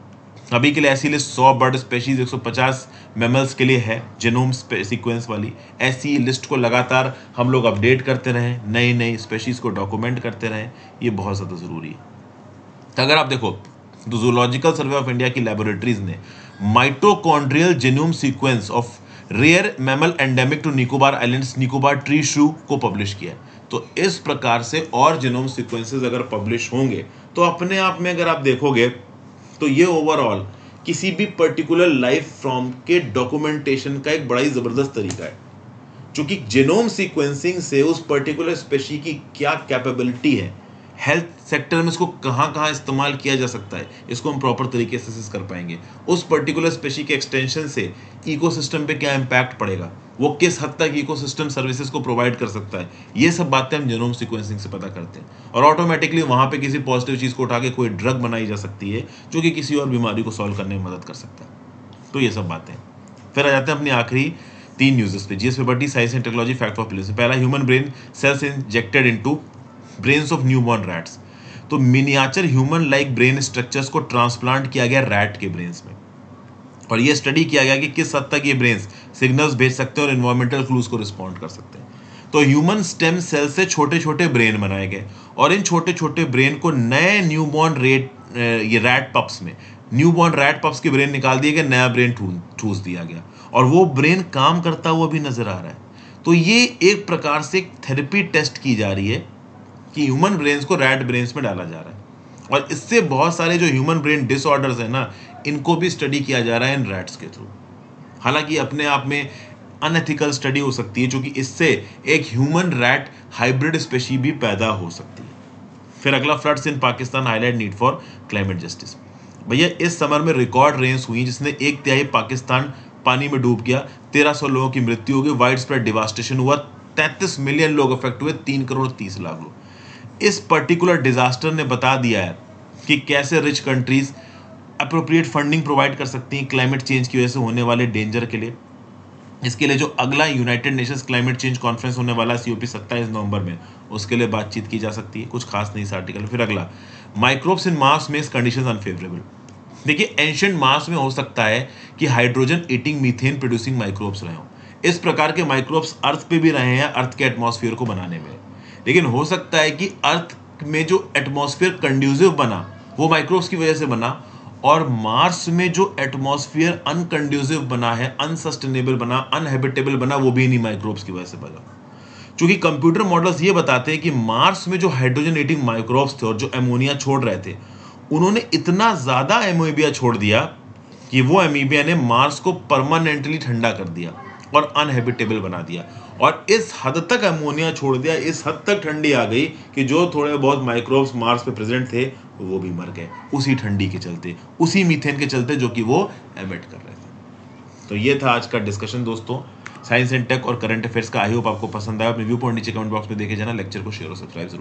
अभी के लिए ऐसी लिस्ट सौ बर्ड स्पेशीज 150 मेमल्स के लिए है जेनोम सीक्वेंस वाली ऐसी लिस्ट को लगातार हम लोग अपडेट करते रहें नई नई स्पेशीज़ को डॉक्यूमेंट करते रहें ये बहुत ज़्यादा ज़रूरी है तो अगर आप देखो तो जूलॉजिकल सर्वे ऑफ इंडिया की लेबोरेटरीज ने mitochondrial genome sequence of rare mammal endemic to Nicobar islands Nicobar tree shrew को पब्लिश किया तो इस प्रकार से और जेनोम सीक्वेंसेस अगर पब्लिश होंगे तो अपने आप में अगर आप देखोगे तो ये ओवरऑल किसी भी पर्टिकुलर लाइफ फॉर्म के डॉक्यूमेंटेशन का एक बड़ा ही ज़बरदस्त तरीका है चूँकि जेनोम सीक्वेंसिंग से उस पर्टिकुलर स्पेशी की क्या कैपेबिलिटी है हेल्थ सेक्टर में इसको कहाँ कहाँ इस्तेमाल किया जा सकता है इसको हम प्रॉपर तरीके से असेस कर पाएंगे उस पर्टिकुलर स्पेशी के एक्सटेंशन से इकोसिस्टम पे क्या इम्पैक्ट पड़ेगा वो किस हद तक इकोसिस्टम सर्विसेज को प्रोवाइड कर सकता है ये सब बातें हम जेनोम सिक्वेंसिंग से पता करते हैं और ऑटोमेटिकली वहाँ पर किसी पॉजिटिव चीज़ को उठा के कोई ड्रग बनाई जा सकती है जो कि किसी और बीमारी को सॉल्व करने में मदद कर सकता है तो ये सब बातें फिर आ जाते हैं अपनी आखिरी तीन न्यूज़ पे GS paper the science and technology fact of place पहला human brain cells injected into brain of newborn rats तो miniature human like brain structures को ट्रांसप्लांट किया गया रैट के ब्रेन में और ये स्टडी किया गया कि किस हद तक ये ब्रेन सिग्नल्स भेज सकते हैं और इन्वायरमेंटल क्लूज को रिस्पॉन्ड कर सकते हैं तो ह्यूमन स्टेम सेल से छोटे छोटे ब्रेन बनाए गए और इन छोटे छोटे ब्रेन को नए न्यूबॉर्न रेट ये रैट पप्स में न्यूबॉर्न रैट पप्स के ब्रेन निकाल दिए गए नया ब्रेन ठूस दिया गया और वो ब्रेन काम करता हुआ भी नजर आ रहा है तो ये एक प्रकार से थेरेपी टेस्ट की जा रही है कि ह्यूमन ब्रेन्स को रैट ब्रेन्स में डाला जा रहा है और इससे बहुत सारे जो ह्यूमन ब्रेन डिसऑर्डर्स हैं ना इनको भी स्टडी किया जा रहा है इन रैट्स के थ्रू हालांकि अपने आप में अनएथिकल स्टडी हो सकती है क्योंकि इससे एक ह्यूमन रैट हाइब्रिड स्पेशी भी पैदा हो सकती है फिर अगला floods in Pakistan highlight need for climate justice भैया इस समर में रिकॉर्ड रेंस हुई जिसने एक तिहाई पाकिस्तान पानी में डूब गया तेरह लोगों की मृत्यु हो गई वाइड स्प्रेड डिवास्टेशन हुआ तैंतीस मिलियन लोग अफेक्ट हुए तीन करोड़ तीस लाख लोग इस पर्टिकुलर डिज़ास्टर ने बता दिया है कि कैसे rich countries appropriate funding provide कर सकती हैं क्लाइमेट चेंज की वजह से होने वाले डेंजर के लिए इसके लिए जो अगला United Nations climate change conference होने वाला है सी ओ पी सत्ताईस नवंबर में उसके लिए बातचीत की जा सकती है कुछ खास नहीं इस आर्टिकल फिर अगला माइक्रोब्स इन मास इस कंडीशन अनफेवरेबल देखिए एंशंट मास में हो सकता है कि hydrogen eating methane producing microbes रहे हों इस प्रकार के माइक्रोब्स अर्थ पे भी रहे हैं अर्थ के एटमोसफियर को बनाने में लेकिन हो सकता है कि अर्थ में जो एटमोसफियर कंड्यूसिव बना वो माइक्रोब्स की वजह से बना और मार्स में जो एटमोसफियर अनकंड्यूसिव बना है अनसस्टेनेबल बना अनहेबिटेबल बना वो भी नहीं माइक्रोब्स की वजह से बना क्योंकि कंप्यूटर मॉडल्स ये बताते हैं कि मार्स में जो हाइड्रोजनेटिंग एटिंग माइक्रोब्स थे और जो एमोनिया छोड़ रहे थे उन्होंने इतना ज़्यादा एमोबिया छोड़ दिया कि वो एमोबिया ने मार्स को परमानेंटली ठंडा कर दिया और अनहेबिटेबल बना दिया और इस हद तक अमोनिया छोड़ दिया इस हद तक ठंडी आ गई कि जो थोड़े बहुत माइक्रोब्स मार्स पे प्रेजेंट थे वो भी मर गए उसी ठंडी के चलते उसी मीथेन के चलते जो कि वो एमिट कर रहे थे तो ये था आज का डिस्कशन दोस्तों साइंस एंड टेक और करंट अफेयर्स का आई होप आपको पसंद आया अपने व्यू पॉइंट नीचे कमेंट बॉक्स में देखे जाना लेक्चर को शेयर और सब्सक्राइब जरूर